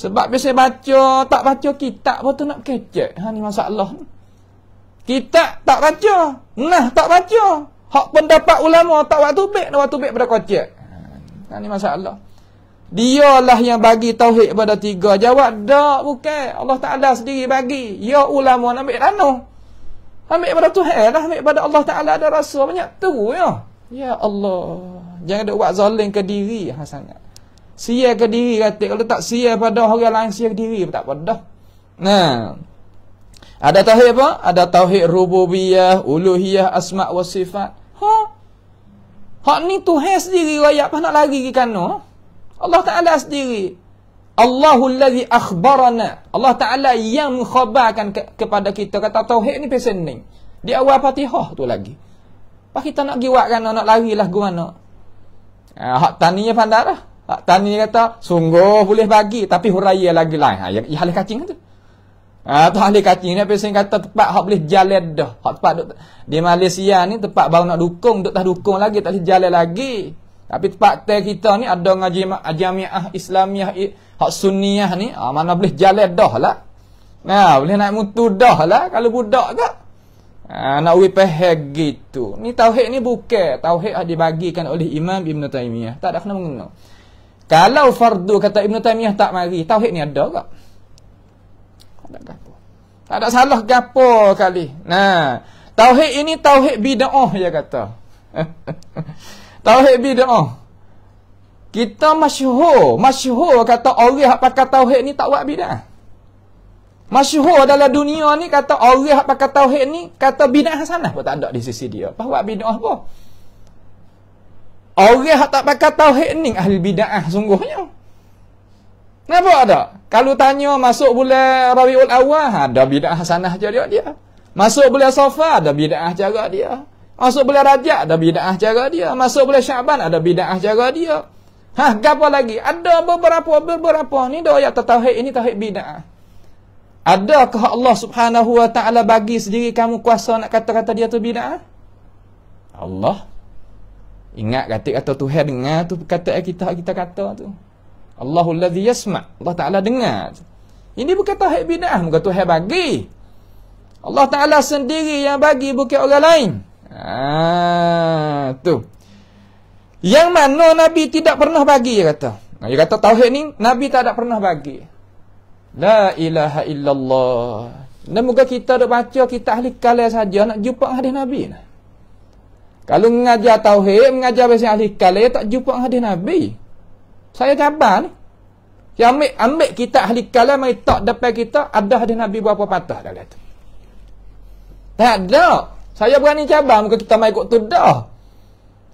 Sebab biasa baca, tak baca kitab pun tu nak kecek. Ha ni masalah. Kitab tak baca. Nah, tak baca. Hak pendapat ulama tak waktu baik, dah waktu baik pada kocek. Ha ni masalah. Dialah yang bagi tauhid pada tiga. Jawab dak bukan. Allah Taala sendiri bagi. Ya ulama nak ambil rano. Ambil pada Tuhan lah, ambil pada Allah Taala ada rasa banyak tu ya. Ya Allah. Jangan ada buat zalim ke diri ha Sia ke diri kata kalau tak sia pada orang lain sia ke diri pun tak pada. Nah. Ada tauhid apa? Ada tauhid rububiyah, uluhiyah, asma wa sifat. Ha. Hak ni Tuhan sendiri rakyat apa nak lari ke kanu? Allah Taala sendiri. Allahu allazi akhbarana. Allah Taala yang mengkhabarkan ke- kepada kita kata tauhid ni pesan ni. Di awal Fatihah tu lagi. Pak kita nak giwak kan nak lah gua nak. Ah hak taninya pandai lah. Ah, Tani kata, sungguh boleh bagi tapi huraya lagi lain. Ha, yang ahli ya, kacing tu. Ha, tu ahli kacing ni pesan kata tempat hak boleh jalan dah. Hak tempat duk, di Malaysia ni tempat baru nak dukung, duk tak dukung lagi, tak boleh jalan lagi. Tapi tempat kita ni ada ngaji jamiah Islamiah hak sunniah ni, ha, mana boleh jalan dah lah. Nah, ha, boleh naik mutu dah lah kalau budak ke. Ha, nak wi gitu. Ni tauhid ni bukan tauhid yang dibagikan oleh Imam Ibn Taimiyah. Tak ada kena mengenal. Kalau fardu kata Ibn Taymiyah tak mari, tauhid ni ada tak? Ada gapo. Tak ada salah gapo kali. Nah, tauhid ini tauhid bid'ah ya kata. [laughs] tauhid bid'ah. Kita masyhur, masyhur kata orang hak pakai tauhid ni tak buat bid'ah. Masyhur dalam dunia ni kata orang hak pakai tauhid ni kata bid'ah hasanah pun tak ada di sisi dia. Apa buat bid'ah apa? Orang yang tak pakai tauhid ni ahli bida'ah sungguhnya. Kenapa ada? Kalau tanya masuk bulan Rabiul Awal, ha, ada bida'ah sanah cara dia. Masuk bulan Safa, ada bida'ah cara dia. Masuk bulan Rajak, ada bida'ah cara dia. Masuk bulan Syaban, ada bida'ah cara dia. Ha, apa lagi? Ada beberapa beberapa ni dah ayat tauhid ini tauhid bidah. Adakah Allah Subhanahu wa taala bagi sendiri kamu kuasa nak kata-kata dia tu bidah? Allah Ingat kata kata Tuhan dengar tu kata kita kita kata tu. Allahul ladzi yasma' Allah Taala dengar. Ini bukan tauhid bid'ah, bukan Tuhan bagi. Allah Taala sendiri yang bagi bukan orang lain. Ah tu. Yang mana Nabi tidak pernah bagi dia kata. Dia kata tauhid ni Nabi tak ada pernah bagi. La ilaha illallah. Dan muka kita ada baca kita ahli kalai saja nak jumpa hadis Nabi. Nah. Kalau mengajar tauhid, mengajar bahasa ahli kalam tak jumpa hadis Nabi. Saya jabar ni. Dia ya, ambil, ambil kitab ahli kalam mari tak depan kita ada hadis Nabi berapa patah dalam tu. Tak ada. Saya berani cabar muka kita mai ikut tu dah.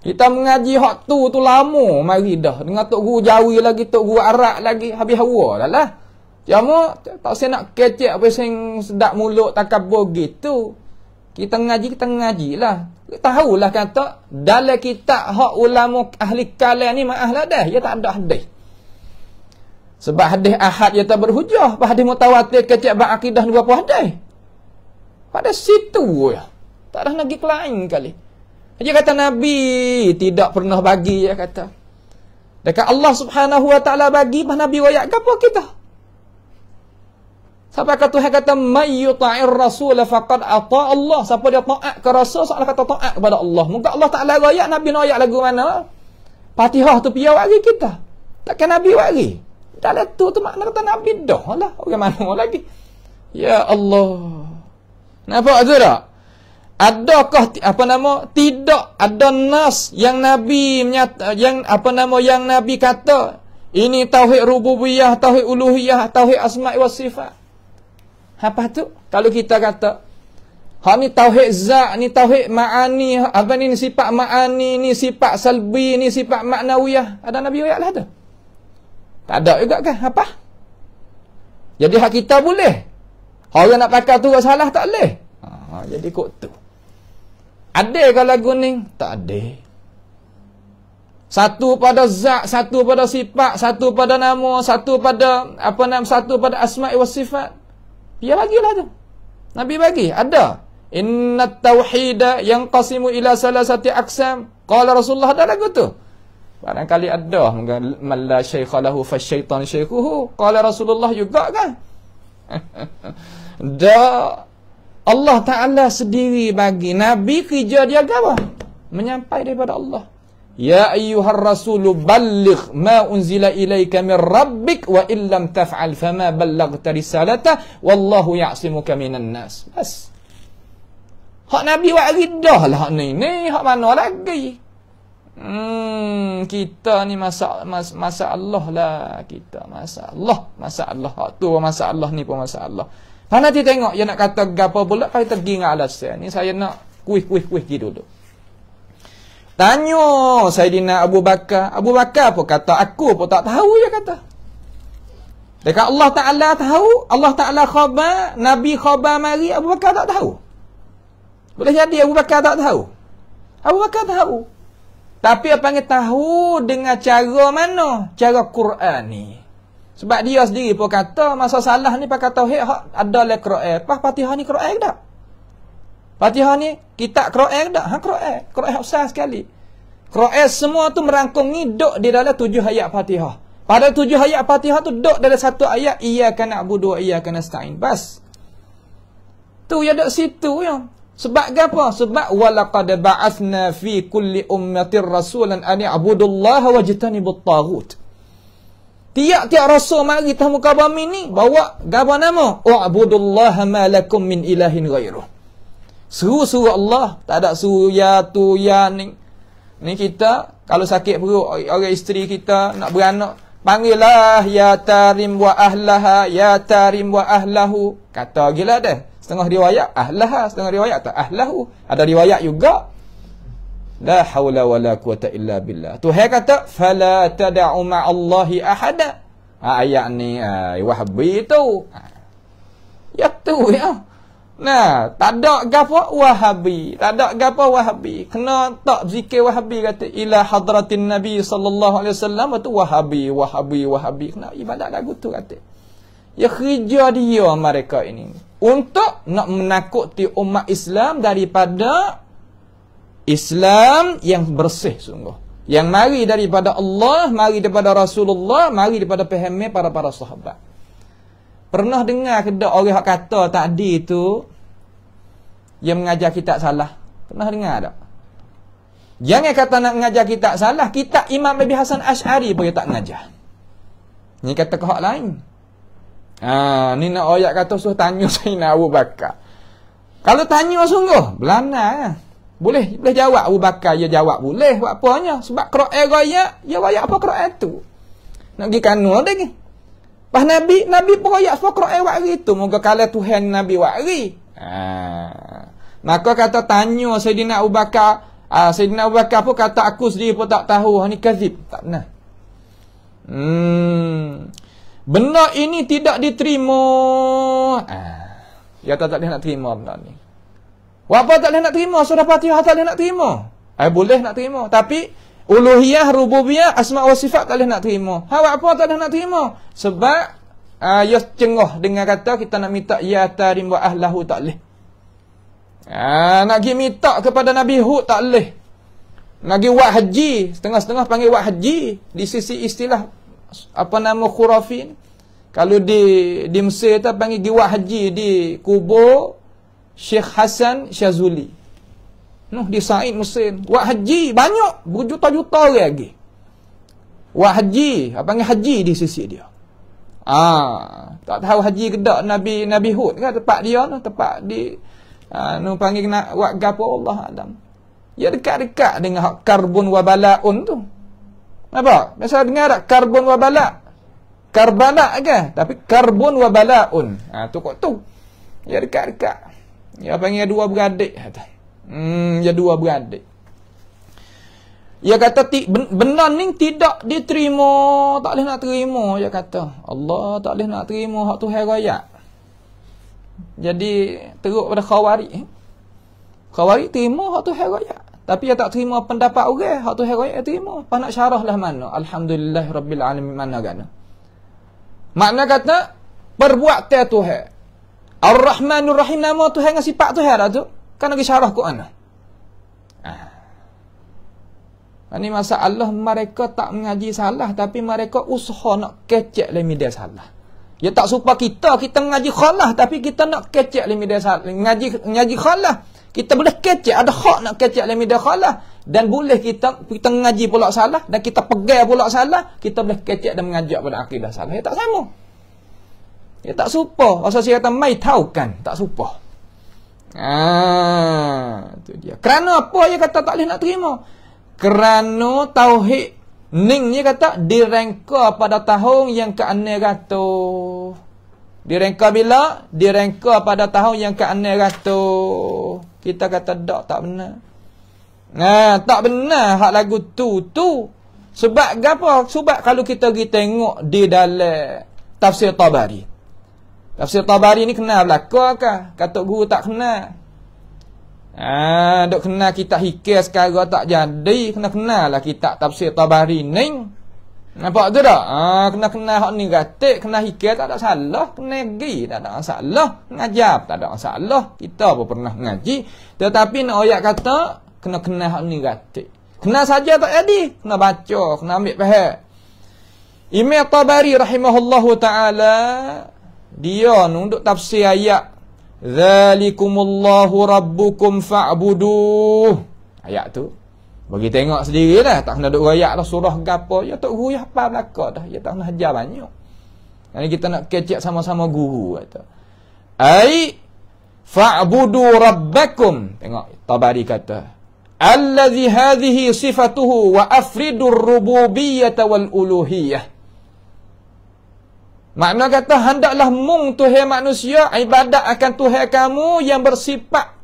Kita mengaji hak tu tu lama mari dah dengan tok guru Jawi lagi tok guru arak lagi habis hawa dah lah. Cuma tak saya nak kecek apa sing sedap mulut takabur gitu. Kita ngaji kita ngajilah tahulah kata dalam kitab hak ulama ahli kalam ni ma'ah ladah dia tak ada hadis sebab hadis ahad dia tak berhujah bah hadis mutawatir kecik bab akidah dua puluh hadis pada situ ya. tak ada lagi kelain kali dia kata nabi tidak pernah bagi ya kata dekat Allah Subhanahu wa taala bagi bah nabi wayak gapo kita Siapa kata Tuhan kata mayyuta'ir rasul faqad ata Allah. Siapa dia taat ke rasul soal kata taat kepada Allah. Muka Allah Taala raya Nabi nak ayat lagu mana? Fatihah tu piawak lagi kita. Takkan Nabi buat lagi. Dalam tu tu makna kata Nabi dah lah. Orang mana lagi? Ya Allah. Nampak tu tak? Adakah apa nama tidak ada nas yang Nabi menyata, yang apa nama yang Nabi kata ini tauhid rububiyah, tauhid uluhiyah, tauhid asma' wa sifat apa tu kalau kita kata ha ni tauhid zat ni tauhid maani apa ni, ni sifat maani ni sifat salbi ni sifat maknawiyah ada nabi ayat lah ada tak ada juga kan apa jadi hak kita boleh orang nak pakai tu salah tak boleh ha, jadi kok tu ada ke lagu ni tak ada satu pada zat, satu pada sifat, satu pada nama, satu pada apa nama, satu pada asma'i wa sifat. Dia bagilah tu. Nabi bagi, ada. Inna tauhida yang qasimu ila salasati aqsam. Qala Rasulullah ada lagu tu. Barangkali ada mala la lahu fa syaitan syaikhuhu. Qala Rasulullah juga kan. [laughs] da Allah Taala sendiri bagi nabi kerja dia apa? Menyampai daripada Allah. Ya أيها Rasul بلغ ما أنزل إليك من ربك وإن لم تفعل فما بلغت رسالته والله يعصمك من الناس بس Hak Nabi wa ridah lah hak ni. Ni hak mana lagi? Hmm, kita ni masalah mas, masa Allah lah. Kita masalah. Masalah. Hak tu pun masalah ni pun masalah. Kalau nanti tengok, dia nak kata gapa pula, kau pergi dengan alasan. Ni saya nak kuih-kuih-kuih dulu. Tanya Saidina Abu Bakar. Abu Bakar pun kata, aku pun tak tahu dia kata. Dekat Allah Ta'ala tahu, Allah Ta'ala khabar, Nabi khabar mari, Abu Bakar tak tahu. Boleh jadi Abu Bakar tak tahu. Abu Bakar tahu. Tapi apa yang tahu dengan cara mana? Cara Quran ni. Sebab dia sendiri pun kata, masa salah ni pakai tauhid, ada lah Quran. Apa Fatihah ni Quran ke tak? Fatihah ni kita Qur'an ke tak? Ha Qur'an. Qur'an hak besar sekali. Qur'an semua tu merangkumi dok di dalam tujuh ayat Fatihah. Pada tujuh ayat Fatihah tu dok dalam satu ayat iyyaka na'budu wa kena setain. Bas. Tu ya dok situ ya. Sebab apa? Sebab walaqad ba'athna fi kulli ummatin rasulan an ya'budullaha wajtanibut taghut. Tiap-tiap rasul mari tahu muka bumi ni bawa gapa nama? Wa'budullaha ma lakum min ilahin ghairuh. Seru-seru Allah, tak ada seru ya tu ya ni. Ni kita kalau sakit perut orang isteri kita nak beranak, lah ya tarim wa ahlaha ya tarim wa ahlahu. Kata gila dah. Setengah riwayat ahlaha, setengah riwayat tak ahlahu. Ada riwayat juga la haula wala quwata illa billah. Tu kata fala tad'u ma Allahi ahada. Ha, ayat ni wahabi ha, wahbi tu. Ha. Ya tu ya. Nah, tak ada gapo Wahabi, tak ada gapo Wahabi. Kena tak zikir Wahabi kata ila hadratin Nabi sallallahu alaihi wasallam tu Wahabi, Wahabi, Wahabi. Kena ibadat lagu tu kata. Ya kerja dia mereka ini untuk nak menakuti umat Islam daripada Islam yang bersih sungguh. Yang mari daripada Allah, mari daripada Rasulullah, mari daripada pehemi para-para sahabat. Pernah dengar ke tak orang kata tadi tu yang mengajar kita salah? Pernah dengar tak? Jangan kata nak mengajar kita salah, kita Imam Abi Hasan Ash'ari boleh tak mengajar. Ni kata ke hak lain. Ha, ni nak oyak kata suruh tanya [laughs] Sayyidina Abu Bakar. Kalau tanya sungguh, belana. Ha? Boleh boleh jawab Abu Bakar, dia ya jawab boleh. Apa apanya? Sebab kera'i raya, ya raya apa kera'i itu Nak pergi kanul dia ni. Pas Nabi, Nabi peroyak sepokrok eh wakri tu. Moga kala Tuhan Nabi wakri. Ha. Maka kata tanya Sayyidina Abu Bakar. Ha, Sayyidina Abu Bakar pun kata aku sendiri pun tak tahu. Ini kazib. Tak pernah. Hmm. Benda ini tidak diterima. Ha. Ya tak boleh nak terima benda ni. Apa tak boleh nak terima? sudah Fatihah tak boleh nak terima. Eh, boleh nak terima. Tapi, Uluhiyah, rububiyah, asma' wa sifat tak boleh nak terima. Hawa apa tak boleh nak terima? Sebab, uh, ya cengoh dengan kata kita nak minta ya tarim wa ahlahu tak boleh. Uh, nak pergi minta kepada Nabi Hud tak boleh. Nak pergi buat haji, setengah-setengah panggil buat haji. Di sisi istilah, apa nama khurafi Kalau di di Mesir tu panggil pergi haji di kubur Syekh Hasan Syazuli. Nuh di Said Mesin. Buat haji banyak. Berjuta-juta orang lagi. Buat haji. Apa panggil haji di sisi dia. Ah, tak tahu haji ke tak Nabi Nabi Hud kan tempat dia tu tempat di ah, nu panggil nak buat gapo Allah Adam. Ya dekat-dekat dengan hak karbon wa balaun tu. Apa? Biasa dengar tak karbon wa bala? Karbala ke? Tapi karbon wa balaun. Ah tu kok tu. Ya dekat-dekat. Ya panggil dua beradik Adam. Hmm, ya dua beradik. Ya kata benar ni tidak diterima, tak boleh nak terima Ya kata. Allah tak boleh nak terima hak Tuhan raya. Jadi teruk pada khawari. Khawari terima hak Tuhan raya. Tapi dia tak terima pendapat orang, hak Tuhan raya terima. Apa nak syarahlah mana? Alhamdulillah rabbil alamin mana kan? Makna kata perbuatan Tuhan. Ar-Rahmanur Rahim nama Tuhan dengan sifat Tuhan lah tu. Hera, kan lagi syarah Quran ah. ini masalah mereka tak mengaji salah tapi mereka usaha nak kecek lemi dia salah dia ya tak suka kita kita mengaji khalah tapi kita nak kecek lemi dia salah mengaji mengaji khalah kita boleh kecek ada hak nak kecek lemi dia khalah dan boleh kita kita mengaji pula salah dan kita pegang pula salah kita boleh kecek dan mengajak pada akidah salah dia ya tak sama dia ya tak suka. Rasa saya kata, mai tahu kan? Tak suka. Ha, tu dia. Kerana apa dia kata tak boleh nak terima? Kerana tauhid Ning dia kata direngka pada tahun yang ke-600. Direngka bila? Direngka pada tahun yang ke-600. Kita kata tak, tak benar. Nah, ha, tak benar hak lagu tu tu. Sebab apa? Sebab kalau kita pergi tengok di dalam tafsir Tabari. Tafsir Tabari ni kenal belakangkah? Katuk guru tak kenal. Ah, ha, dok kenal kita hikir sekarang tak jadi kena lah kita tafsir tabari ni nampak tu dak ah, ha, kena kenal hak ni gatik kena hikir tak ada salah kena gi tak ada salah ngajar tak ada salah kita pun pernah ngaji tetapi nak oyak kata kena kenal hak ni gatik kena saja tak jadi kena baca kena ambil faham Imam Tabari rahimahullahu taala dia untuk tafsir ayat zalikumullahu rabbukum fa'buduh ayat tu bagi tengok sendirilah tak kena duk royak lah surah ke ya tok guru ya apa belaka dah ya tak kena hajar banyak kan kita nak kecek sama-sama guru kata ai fa'budu rabbakum tengok tabari kata allazi hadhihi sifatuhu wa afridur rububiyyah wal uluhiyah Makna kata hendaklah mung tuhai manusia ibadat akan tuhai kamu yang bersifat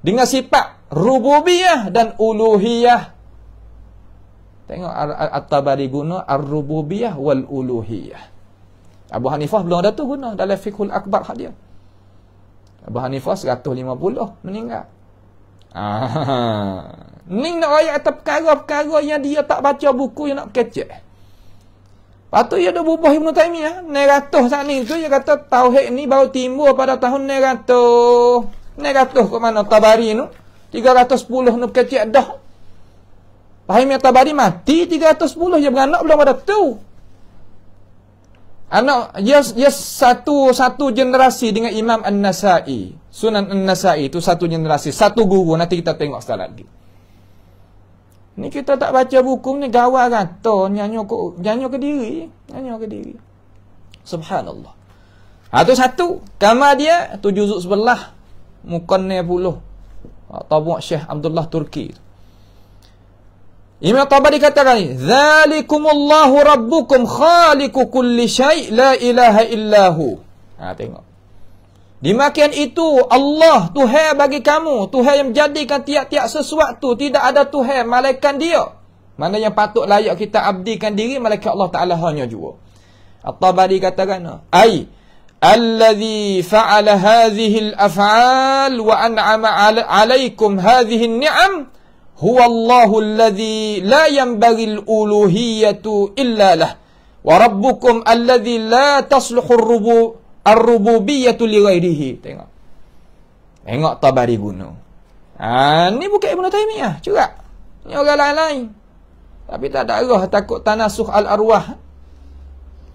dengan sifat rububiyah dan uluhiyah. Tengok At-Tabari guna ar-rububiyah wal uluhiyah. Abu Hanifah belum ada tu guna dalam fikhul akbar hadiah Abu Hanifah 150 meninggal. Ah. [laughs] Ning nak ayat atau perkara-perkara yang dia tak baca buku yang nak kecek. Lepas tu dia ada berubah Ibn Taymiyah. Neratuh saat ni tu dia kata Tauhid ni baru timbul pada tahun Neratuh. Neratuh ke mana Tabari ni? 310 ni kecil dah. Fahim yang Tabari mati 310 dia beranak belum ada tu. Anak dia, dia satu satu generasi dengan Imam An-Nasai. Sunan An-Nasai tu satu generasi. Satu guru. Nanti kita tengok sekali lagi. Ni kita tak baca buku ni gawal rata kan? nyanyo ke nyanyo ke diri, nyanyo ke diri. Subhanallah. Ha tu satu, kama dia tu juzuk sebelah mukanne puluh. Atau ha, Syekh Abdullah Turki. Imam Tabar dikatakan Zalikumullahu rabbukum khaliku kulli Shay, La ilaha illahu Ha tengok Demikian itu Allah Tuhan bagi kamu. Tuhan yang menjadikan tiap-tiap sesuatu. Tidak ada Tuhan malaikat dia. Mana yang patut layak kita abdikan diri malaikat Allah Ta'ala hanya jua. At-Tabari katakan. Ay. Alladhi fa'ala hazihi al-af'al wa an'ama alaikum hazihi ni'am. Huwa Allah alladhi la yambari al uluhiyyatu illa lah. Wa rabbukum alladhi la tasluhu al-rubu'u. Ar-rububiyyatu li ghairihi. Tengok. Tengok Tabari guna. Ha, ni bukan Ibn Taymiyah. juga. Ni orang lain-lain. Tapi tak ada arah takut tanasuh al-arwah.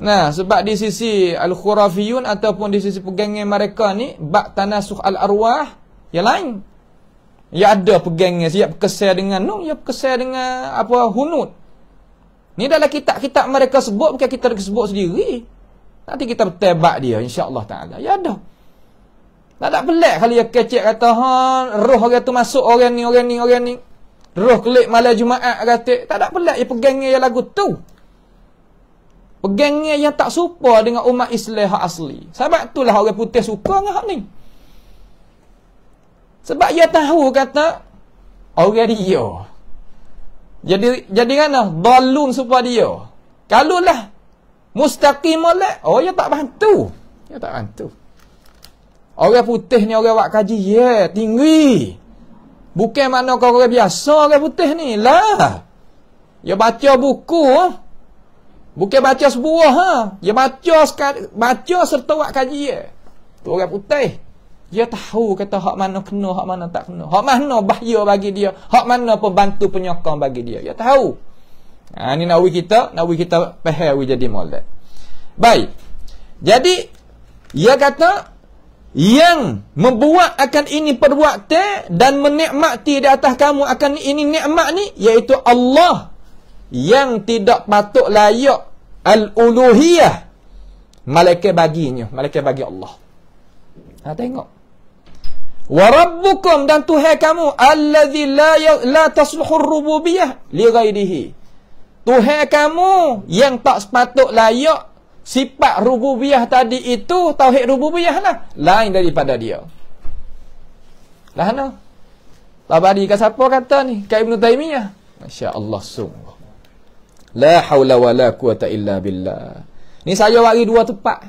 Nah, sebab di sisi al-khurafiyun ataupun di sisi pegangan mereka ni, bak tanasuh al-arwah, Yang lain. Ya ada pegangan, siap kesal dengan nun, ya kesal dengan apa hunut. Ni dalam kitab-kitab mereka sebut, bukan kita sebut sendiri. Nanti kita tebak dia insya-Allah taala. Ya dah. Tak ada pelik kalau dia kecek kata ha roh orang tu masuk orang ni orang ni orang ni. Roh kelik malam Jumaat kata tak ada pelik dia pegang dia lagu tu. Pegang yang tak serupa dengan umat Islam hak asli. Sebab itulah orang putih suka dengan hak ni. Sebab dia tahu kata orang dia. Jadi jadi kan dalum supaya dia. kalulah. Mustaqim lah. Oh, ya tak bantu. Ya tak bantu. Orang putih ni orang buat kaji. Ya, yeah, tinggi. Bukan mana kau orang biasa orang putih ni. Lah. Ya baca buku. Ha. Bukan baca sebuah. Ha? Ya baca, baca serta buat kaji. Ya. Tu orang putih. Dia tahu kata hak mana kena, hak mana tak kena. Hak mana bahaya bagi dia. Hak mana pembantu penyokong bagi dia. Dia tahu. Ha, ini nawi kita, nawi kita pahal awi jadi maulat. Baik. Jadi, ia kata, yang membuat akan ini perbuatan dan menikmati di atas kamu akan ini nikmat ni, iaitu Allah yang tidak patut layak al-uluhiyah. Malaikat baginya, malaikat bagi Allah. Ha, tengok. Warabbukum dan Tuhan kamu allazi la ya-, la tasluhu rububiyah li ghairihi. Tuhan kamu yang tak sepatut layak sifat rububiyah tadi itu tauhid rububiyah lah lain daripada dia lah no tabari ke siapa kata ni ke Ibn Taymiyah Masya Allah sungguh la haula wa la quwata illa billah ni saya wari dua tepat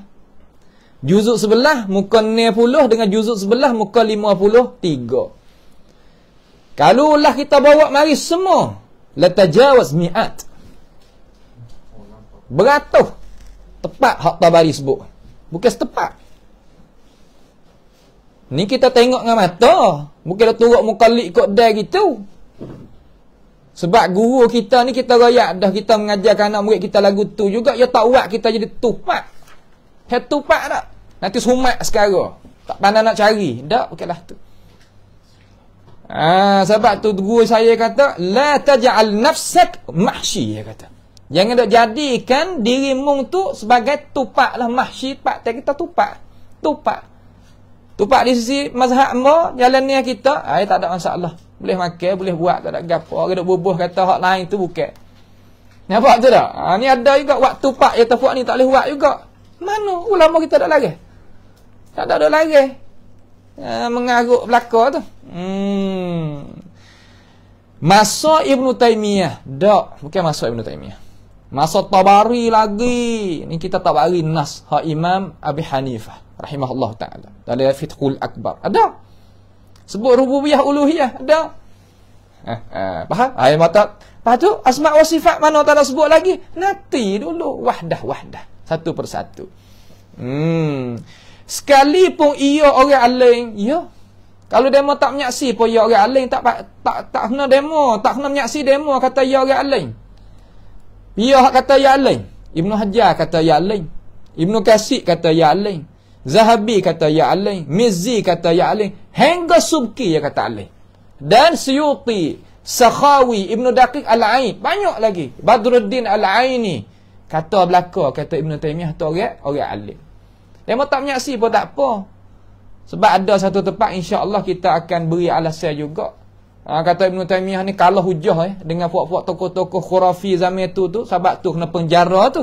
juzuk sebelah muka 90 dengan juzuk sebelah muka 53 kalau lah kita bawa mari semua la tajawaz mi'at beratuh tepat hak tabari sebut bukan setepat ni kita tengok dengan mata bukan dah turut mukalik kot dah gitu sebab guru kita ni kita rakyat dah kita mengajarkan anak murid kita lagu tu juga ya tak buat kita jadi tupak saya tupak tak nanti sumat sekarang tak pandai nak cari tak bukan lah tu Ah sebab tu guru saya kata la taj'al nafsak mahsyi dia kata. Jangan dok jadikan dirimu tu sebagai tupak lah masjid tupak tak kita tupak. Tupak. Tupak di sisi mazhab Mo jalan ni kita, ai ah, tak ada masalah. Boleh makan, boleh buat tak ada gapo. Orang dok bubuh kata hak lain tu bukan. Nampak tu dak? Ha, ah, ni ada juga buat tupak ya tupak ni tak boleh buat juga. Mana ulama kita dak lagi, Tak ada dak larang. Uh, mengaruk belaka tu. Hmm. Masa Ibnu Taimiyah, dak, bukan masa Ibnu Taimiyah. Masa Tabari lagi. ni kita tak bagi nas. Ha Imam Abi Hanifah. Rahimahullah Ta'ala. Dalam Fithul Akbar. Ada. Sebut rububiyah uluhiyah. Ada. Eh, eh, faham? Ayat mata. Lepas tu, asma' wa sifat mana tak nak sebut lagi. Nanti dulu. Wahdah, wahdah. Satu persatu. Hmm. pun ia orang alim. Ya. Kalau demo tak menyaksi pun ia orang alim. Tak tak tak kena demo. Tak kena menyaksi demo kata ia orang alim. Pia hak kata ya lain. Ibnu Hajar kata ya lain. Ibnu Kasyid kata ya lain. Zahabi kata ya lain. Mizzi kata ya lain. Hingga Subki yang kata lain. Dan Syuti, Sakhawi, Ibnu Daqiq Al-Ain. Banyak lagi. Badruddin Al-Aini. Kata belaka, kata Ibnu Taimiyah tu orang, orang alim. Dia mau tak menyaksi pun tak apa. Sebab ada satu tempat, insya Allah kita akan beri alasan juga. Ha, kata Ibn Taymiyah ni kalah hujah eh, dengan puak-puak tokoh-tokoh khurafi zaman tu tu sebab tu kena penjara tu.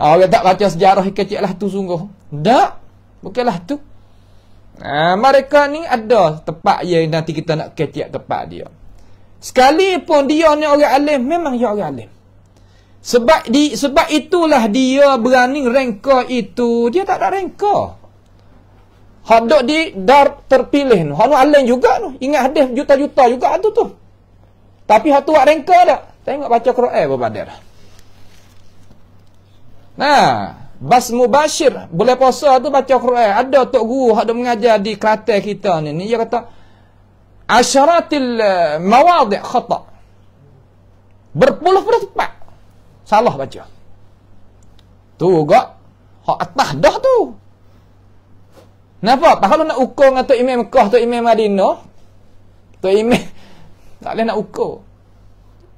ha, [laughs] orang tak baca sejarah kecil lah tu sungguh. Tak. Bukanlah tu. Ha, mereka ni ada tempat yang nanti kita nak kecil tempat dia. Sekali Sekalipun dia ni orang alim, memang dia orang alim. Sebab di sebab itulah dia berani rengka itu. Dia tak ada rengka. Hadduk di dar terpilih tu. Hadduk alain juga tu. Ingat hadis juta-juta juga tu tu. Tapi tu buat rengka tak? Tengok baca Quran berbadar dah. Nah, bas mubashir. Boleh puasa tu baca Quran. Ada tok guru hadduk mengajar di kereta kita ni. ni dia kata, Asyaratil eh, mawadik khatak. Berpuluh-puluh tepat. Salah baca. Tu juga. Hak atas dah tu. Kenapa? Pasal nak ukur dengan Tok Imam Mekah, Tok Imam Madinah. Tok Imam [laughs] tak boleh nak ukur.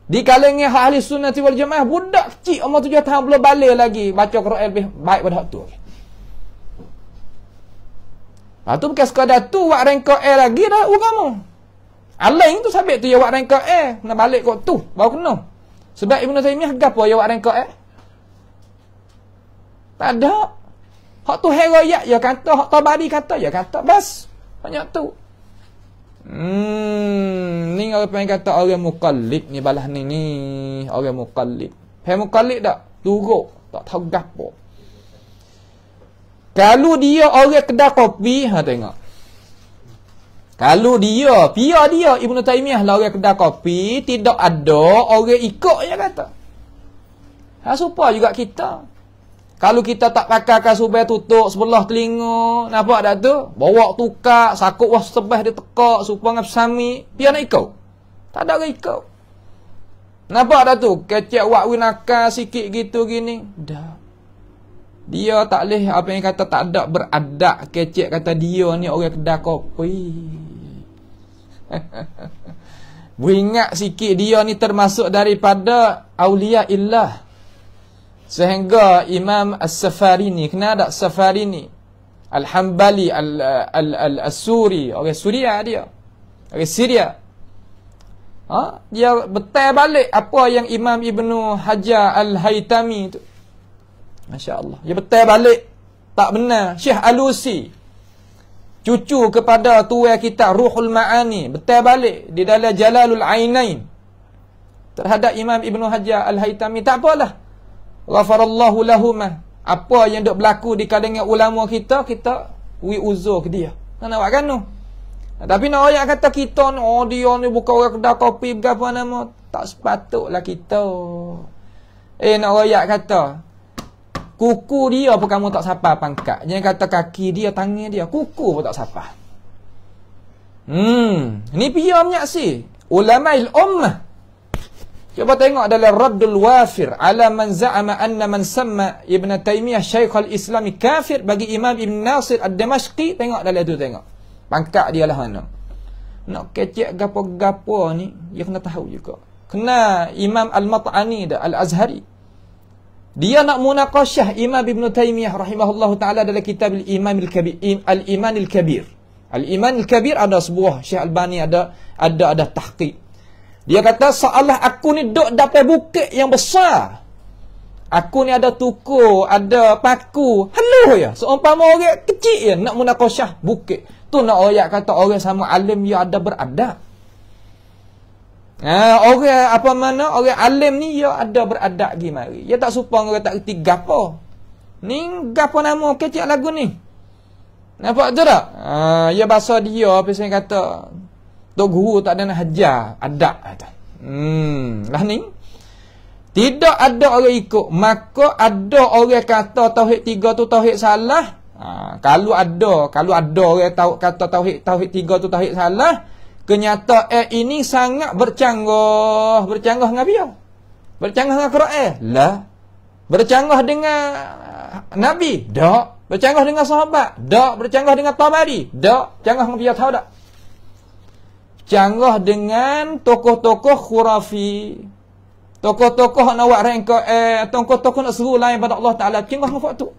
Di kalengnya ahli sunnah wal jamaah budak kecil umur tujuh tahun belum balik lagi baca Quran lebih baik pada waktu. Lepas tu bukan sekadar tu wak rengka air lagi dah ugamu. Allah tu sabit tu ya wak rengka air nak balik kot tu baru kena. Sebab Ibn Taymiyah gapa yang buat rengka air? Tak ada. Hak tu hero ya, ya kata. Hak tabari kata, ya kata. Bas. Banyak tu. Hmm. Ni orang pengen kata orang mukallib ni balah ni ni. Orang mukallib. Hei mukallib tak? Turuk. Tak tahu gapo. Kalau dia orang kedai kopi, ha tengok. Kalau dia, pia dia Ibnu Taimiyah lah orang kedai kopi, tidak ada orang ikut ya kata. Ha supa juga kita. Kalau kita tak pakai kasubai tutup sebelah telinga, nampak tak tu? Bawa tukar, sakut wah sebah dia tekak, supaya dengan pesami, biar nak ikau. Tak ada orang ikau. Nampak tak tu? Kecik wak winaka, sikit gitu gini. Dah. Dia tak boleh apa yang kata tak ada beradak kecik kata dia ni orang kedai kopi. [laughs] Beringat sikit dia ni termasuk daripada awliya illah. Sehingga Imam As-Safarini Kenal tak Safarini? Al-Hambali Al-Suri -Al -Al Orang Suria dia Orang Syria ha? Dia betai balik apa yang Imam Ibn Hajar Al-Haytami tu Masya Allah Dia betai balik Tak benar Syekh Alusi Cucu kepada tuan kita Ruhul Ma'ani Betai balik Di dalam Jalalul Ainain Terhadap Imam Ibn Hajar Al-Haytami Tak apalah Ghafarallahu lahuma. Apa yang dok berlaku di kalangan ulama kita, kita wi uzur ke dia. Kan awak kan tu? Tapi nak orang kata kita ni, oh dia ni bukan orang kedai kopi bukan apa nama. Tak sepatutlah kita. Eh nak orang kata, kuku dia pun kamu tak sapa pangkat. Jangan kata kaki dia, tangan dia. Kuku pun tak sapa. Hmm. Ni pihak menyaksi. Ulama il-ummah. Cuba tengok dalam Raddul Wafir ala man za'ama anna man samma Ibn Taymiyah Syekhul Islam kafir bagi Imam Ibn Nasir Ad-Damashqi tengok dalam tu tengok. Pangkat dia lah mana. Nak kecek gapo-gapo ni dia kena tahu juga. Kena Imam Al-Mat'ani dan Al-Azhari. Dia nak munakasyah Imam Ibn Taymiyah rahimahullahu taala dalam kitab Al-Imam Al-Kabir Al-Iman Al-Kabir. Al-Iman Al-Kabir ada sebuah Syekh Albani ada ada ada tahqiq Dia kata, seolah aku ni duduk dapat bukit yang besar. Aku ni ada tuku, ada paku. Heluh ya. Seumpama orang kecil ya nak munakosyah bukit. Tu nak orang kata orang sama alim ya ada beradab. Nah, orang apa mana orang alim ni ya ada beradab gi mari. Ya tak supa orang tak reti gapo. Ni gapo nama kecil lagu ni? Nampak tu tak? Ah, ya bahasa dia apa kata. Tok guru tak ada nak hajar adab kata. Hmm, lah ni. Tidak ada orang ikut, maka ada orang kata tauhid tiga tu tauhid salah. Ha, kalau ada, kalau ada orang tahu kata tauhid tauhid tiga tu tauhid salah, kenyataan eh, ini sangat bercanggah, bercanggah dengan beliau. Bercanggah dengan Quran? Lah. Bercanggah dengan eh, Nabi? Tak. Bercanggah dengan sahabat? Tak. Bercanggah dengan Tabari? Tak. Bercanggah dengan beliau tahu tak? Canggah dengan tokoh-tokoh khurafi. Tokoh-tokoh nak buat rengka eh, tokoh-tokoh nak seru lain pada Allah Ta'ala. Canggah mufak tu.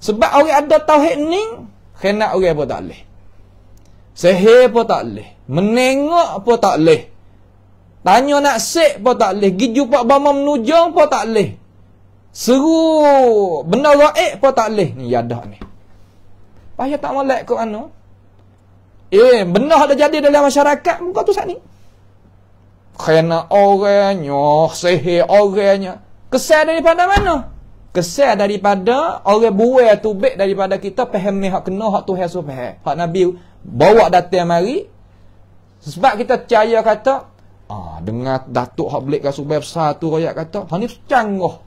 Sebab orang ada tauhid ni, kena orang pun tak boleh. Seher pun tak boleh. Menengok pun tak boleh. Tanya nak sik pun tak boleh. Gi jumpa bama menujung pun tak boleh. Seru benda raik pun tak boleh. Ni yadah ni. Payah tak malak kau anu. Eh, benar ada jadi dalam masyarakat muka tu saat ni. Kena orangnya, sehe orangnya. Kesal daripada mana? Kesal daripada orang buai tu baik daripada kita faham ni hak kena hak Tuhan Subhanahu. Hak Nabi bawa datang mari sebab kita percaya kata ah dengar datuk hak belik kat Subhanahu besar tu royak kata, hak ni canggah.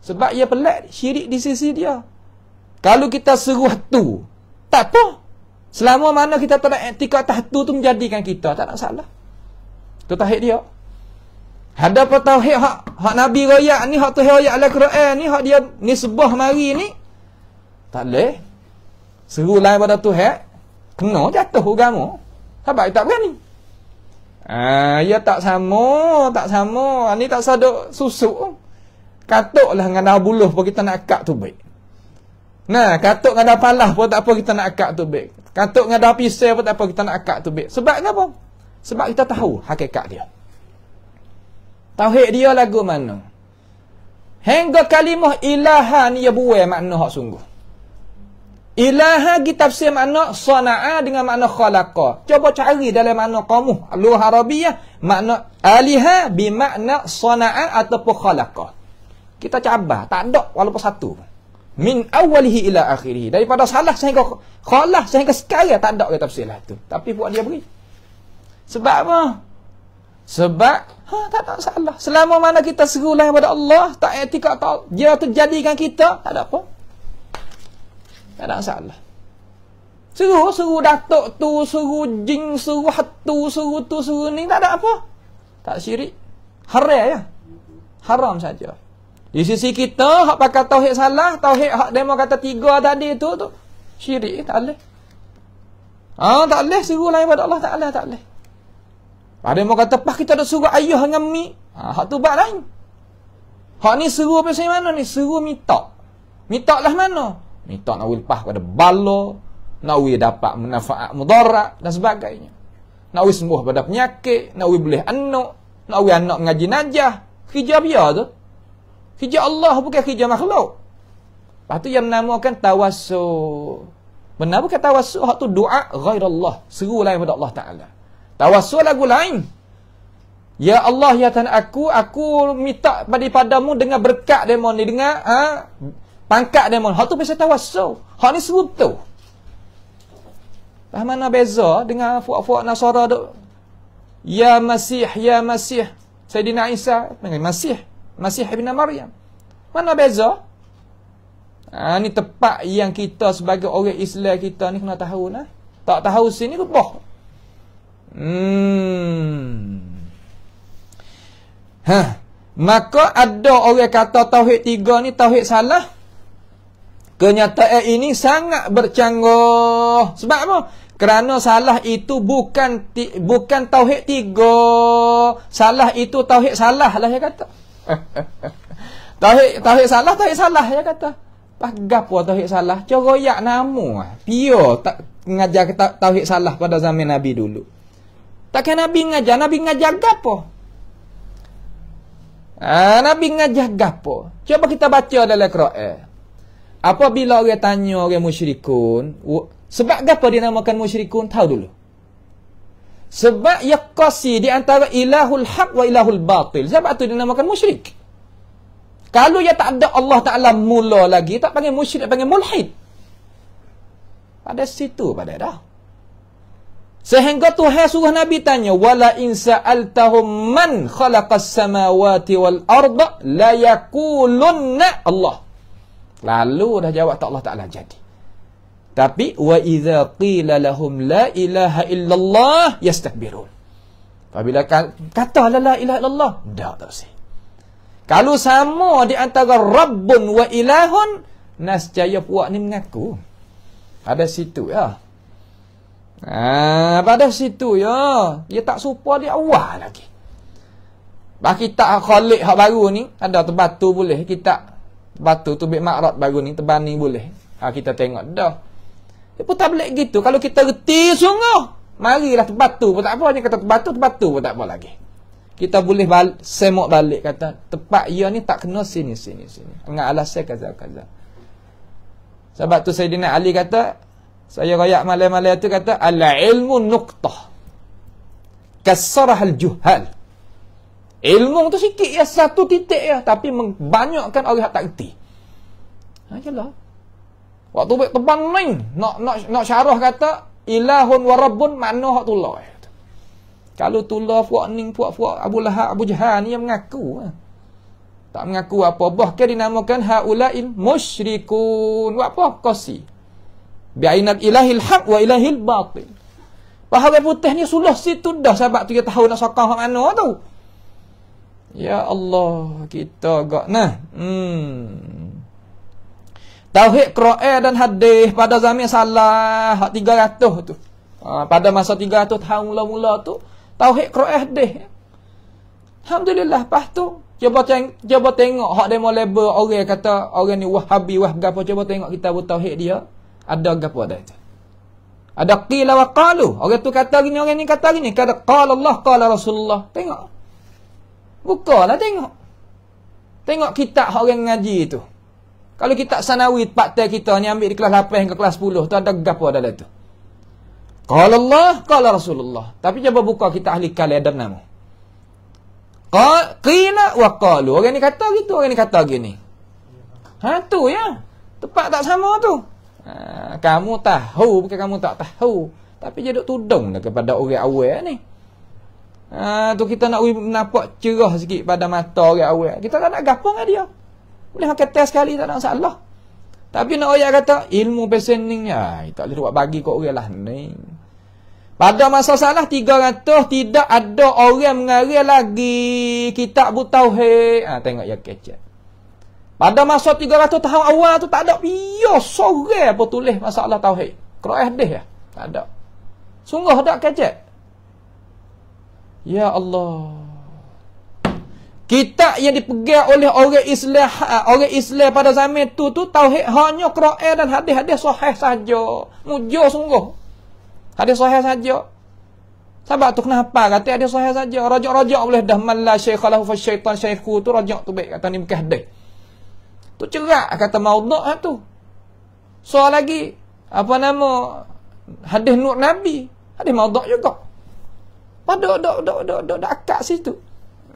Sebab ia pelak syirik di sisi dia. Kalau kita seru tu, tak apa. Selama mana kita tak nak etika tahtu tu menjadikan kita, tak nak salah. Itu tahid dia. Ada apa tahid hak, hak Nabi Raya ni, hak tahid Raya ala Quran ni, hak dia nisbah mari ni. Tak boleh. Seru lain pada tahid, kena jatuh agama. Sebab dia tak berani. Ah, ya tak sama, tak sama. Ini ah, tak sadar susuk. Katuklah dengan dah buluh pun kita nak kak tu baik. Nah, katuk dengan palah pun tak apa kita nak akak tu baik. Katuk dengan dah pisau pun tak apa kita nak akak tu baik. Sebab apa? Sebab kita tahu hakikat dia. Tauhid dia lagu mana? Hingga kalimah ilaha ni ya buai makna hak sungguh. Ilaha kita tafsir makna sana'a dengan makna khalaqa. Cuba cari dalam makna kamu. Luar Arabiyah, makna aliha bimakna sana'a ataupun khalaqa. Kita cabar. Tak ada walaupun satu pun min awalihi ila akhirih daripada salah sehingga khalas sehingga sekarang tak ada kata tafsirlah tu tapi buat dia beri sebab apa sebab ha tak ada salah selama mana kita serulah kepada Allah tak etika tak dia terjadikan kita tak ada apa tak ada salah seru seru datuk tu seru jin seru hatu seru tu seru ni tak ada apa tak syirik haram ya haram saja di sisi kita, hak pakai tauhid salah, tauhid hak demo kata tiga tadi tu tu syirik tak leh. Ha, tak leh seru lain pada Allah Taala tak leh. Ada mau kata pas kita ada suruh ayuh dengan mi. Ha, hak tu bab lain. Hak ni seru apa sini mana ni? Seru minta. Minta lah mana? Minta nak wil pah pada balo, nak wil dapat manfaat mudarat dan sebagainya. Nak wil sembuh pada penyakit, nak wil boleh anak, nak wil anak mengaji najah. Kerja biar tu. Kerja Allah bukan kerja makhluk. Lepas tu yang menamakan tawassu. Benar bukan tawassu, Hak tu doa ghairallah. Seru lain pada Allah Ta'ala. Tawassu lagu lain. Ya Allah, ya Tuhan aku, aku minta padamu dengan berkat demon ni. Dengan ha, pangkat demon. Hak tu biasa tawassu, Hak ni seru tu. Lepas mana beza dengan fuak-fuak nasara tu. Ya Masih, Ya Masih. Sayyidina Isa, dengan Masih. Masih bin Maryam. Mana beza? Ha, ni tepat yang kita sebagai orang Islam kita ni kena tahu lah. Tak tahu sini ke boh. Hmm. Ha. Maka ada orang kata tauhid tiga ni tauhid salah. Kenyataan ini sangat bercanggah. Sebab apa? Kerana salah itu bukan bukan tauhid tiga. Salah itu tauhid salah lah yang kata. [laughs] tauhid tauhid salah tauhid salah ya kata pagap gapo, tauhid salah coroyak nama ah. pio tak ngajar kita tauhid salah pada zaman nabi dulu tak kena nabi ngajar nabi ngajar gapo ah nabi ngajar gapo cuba kita baca dalam Quran eh. apabila orang tanya orang musyrikun sebab gapo dinamakan musyrikun tahu dulu sebab yaqasi di antara ilahul haq wa ilahul batil. Sebab tu dinamakan musyrik. Kalau dia tak ada Allah Ta'ala mula lagi, tak panggil musyrik, tak panggil mulhid. Pada situ pada dah. Sehingga Tuhan suruh Nabi tanya, "Wala in sa'altahum man khalaqas samawati wal arda la Allah." Lalu dah jawab tak Allah Taala jadi. Tapi wa idza qila lahum la ilaha illallah yastakbirun. Apabila kata la ilaha illallah, dah tak sih. Kalau sama di antara rabbun wa ilahun, nascaya puak ni mengaku. Ada situ ya. Ah, pada situ ya. Dia tak serupa di awal lagi. Bah kita khalik hak baru ni, ada terbatu boleh kita batu tu bik makrat baru ni tebani boleh. Ha, kita tengok dah. Dia pun tak boleh gitu. Kalau kita reti sungguh, marilah terbatu pun tak apa. Dia kata terbatu, terbatu pun tak apa lagi. Kita boleh bal semok balik kata, tempat ia ni tak kena sini, sini, sini. Dengan alasnya kazal, kazal. Sebab tu Sayyidina Ali kata, saya rakyat malai-malai tu kata, Al-ilmu nuktah. Kasarah al-juhal. Ilmu tu sikit ya, satu titik ya. Tapi banyakkan orang yang tak kerti. Ha, jelah. Waktu baik tebang ni, nak nak nak syarah kata ilahun wa rabbun makna hak tulah. Kalau tulah puak ning puak puak Abu Lahab Abu Jahal ni yang mengaku. Tak mengaku apa bahkan dinamakan haulain musyrikun. Wa apa qasi? Bi'ainat ilahil haq wa ilahil batil. Pahala putih ni suluh situ dah sebab tu dia tahu nak sokong hak mana tu. Ya Allah, kita gak nah. Hmm. Tauhid Qur'an dan hadis pada zaman salah hak 300 tu. Uh, pada masa 300 tahun mula-mula tu tauhid Qur'an hadis. Alhamdulillah pas tu cuba ceng, cuba tengok hak demo label orang kata orang ni Wahabi wah gapo cuba tengok kita bertauhid dia ada gapo ada itu. Ada qila wa qalu. Orang tu kata gini, orang ni kata gini. Kata qala Allah, qala Rasulullah. Tengok. Bukalah tengok. Tengok kitab orang ngaji tu. Kalau kita sanawi part kita ni ambil di kelas 8 hingga kelas 10, tu ada gapo dalam tu? Qala Allah, qala Rasulullah. Tapi cuba buka kita ahli kalam dan nama. Qila wa qalu. Orang ni kata gitu, orang ni kata gini. Ha tu ya. Tepat tak sama tu. Ha, kamu tahu bukan kamu tak tahu. Tapi jaduk tudung lah kepada orang awal ni. Ha, tu kita nak nampak cerah sikit pada mata orang awal. Kita tak nak gapo dengan dia. Boleh makan test sekali tak ada masalah. Tapi nak orang kata ilmu pesen ni ai tak boleh buat bagi kat orang lah ni. Pada masa salah 300 tidak ada orang mengarang lagi kitab butauhid. Ha, ah, tengok ya kecil. Pada masa 300 tahun awal tu tak ada piyo sore apa tulis masalah tauhid. Quran hadis ya? Tak ada. Sungguh tak kecil. Ya Allah. Kitab yang dipegang oleh orang Islam ha, orang Islam pada zaman itu tu tauhid hanya Quran dan hadis-hadis sahih saja. Mujur sungguh. Hadis sahih saja. Sebab tu kenapa kata hadis sahih saja? Rajak-rajak boleh dah man la syaikh lahu fa syaitan syaikhu tu rajak tu baik kata ni bukan hadis. Tu cerak kata maudhu' lah ha, tu. Soal lagi apa nama hadis nur nabi? Hadis maudhu' juga. Pada dok dok dok dok dok akak situ.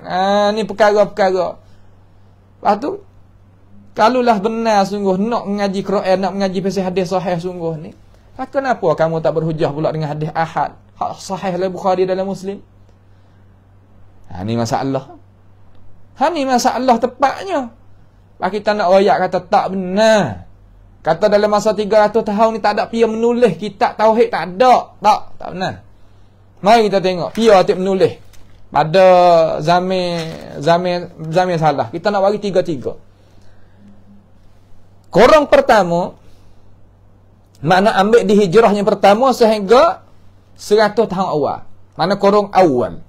Ha, ni perkara-perkara. Lepas tu, kalulah benar sungguh nak mengaji Quran, nak mengaji pasal hadis sahih sungguh ni. Ha, kenapa kamu tak berhujah pula dengan hadis ahad? Hak sahih lah Bukhari dalam Muslim. Ha, ni masalah. Ha, ni masalah tepatnya. Lepas kita nak royak kata tak benar. Kata dalam masa 300 tahun ni tak ada pihak menulis kitab tauhid tak ada. Tak, tak benar. Mari kita tengok. Pihak atik menulis. Pada zaman zaman zaman salah. Kita nak bagi tiga-tiga. Korang pertama mana ambil di hijrahnya pertama sehingga 100 tahun awal. Mana korong awal.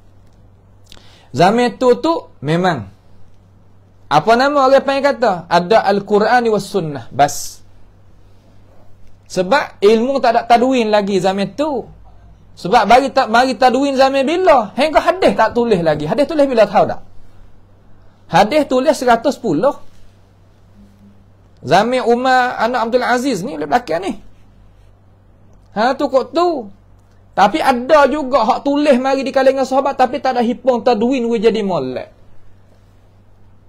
Zaman tu tu memang apa nama orang panggil kata? Ada Al-Quran wa Sunnah. Bas. Sebab ilmu tak ada tadwin lagi zaman tu. Sebab bagi tak bagi tadwin zamir bila? Hengko hadis tak tulis lagi. Hadis tulis bila tahu tak? Hadis tulis 110. Zamir Umar anak Abdul Aziz ni boleh belakang ni. Ha tu kok tu. Tapi ada juga hak tulis mari di kalangan sahabat tapi tak ada hipong tadwin we jadi molek.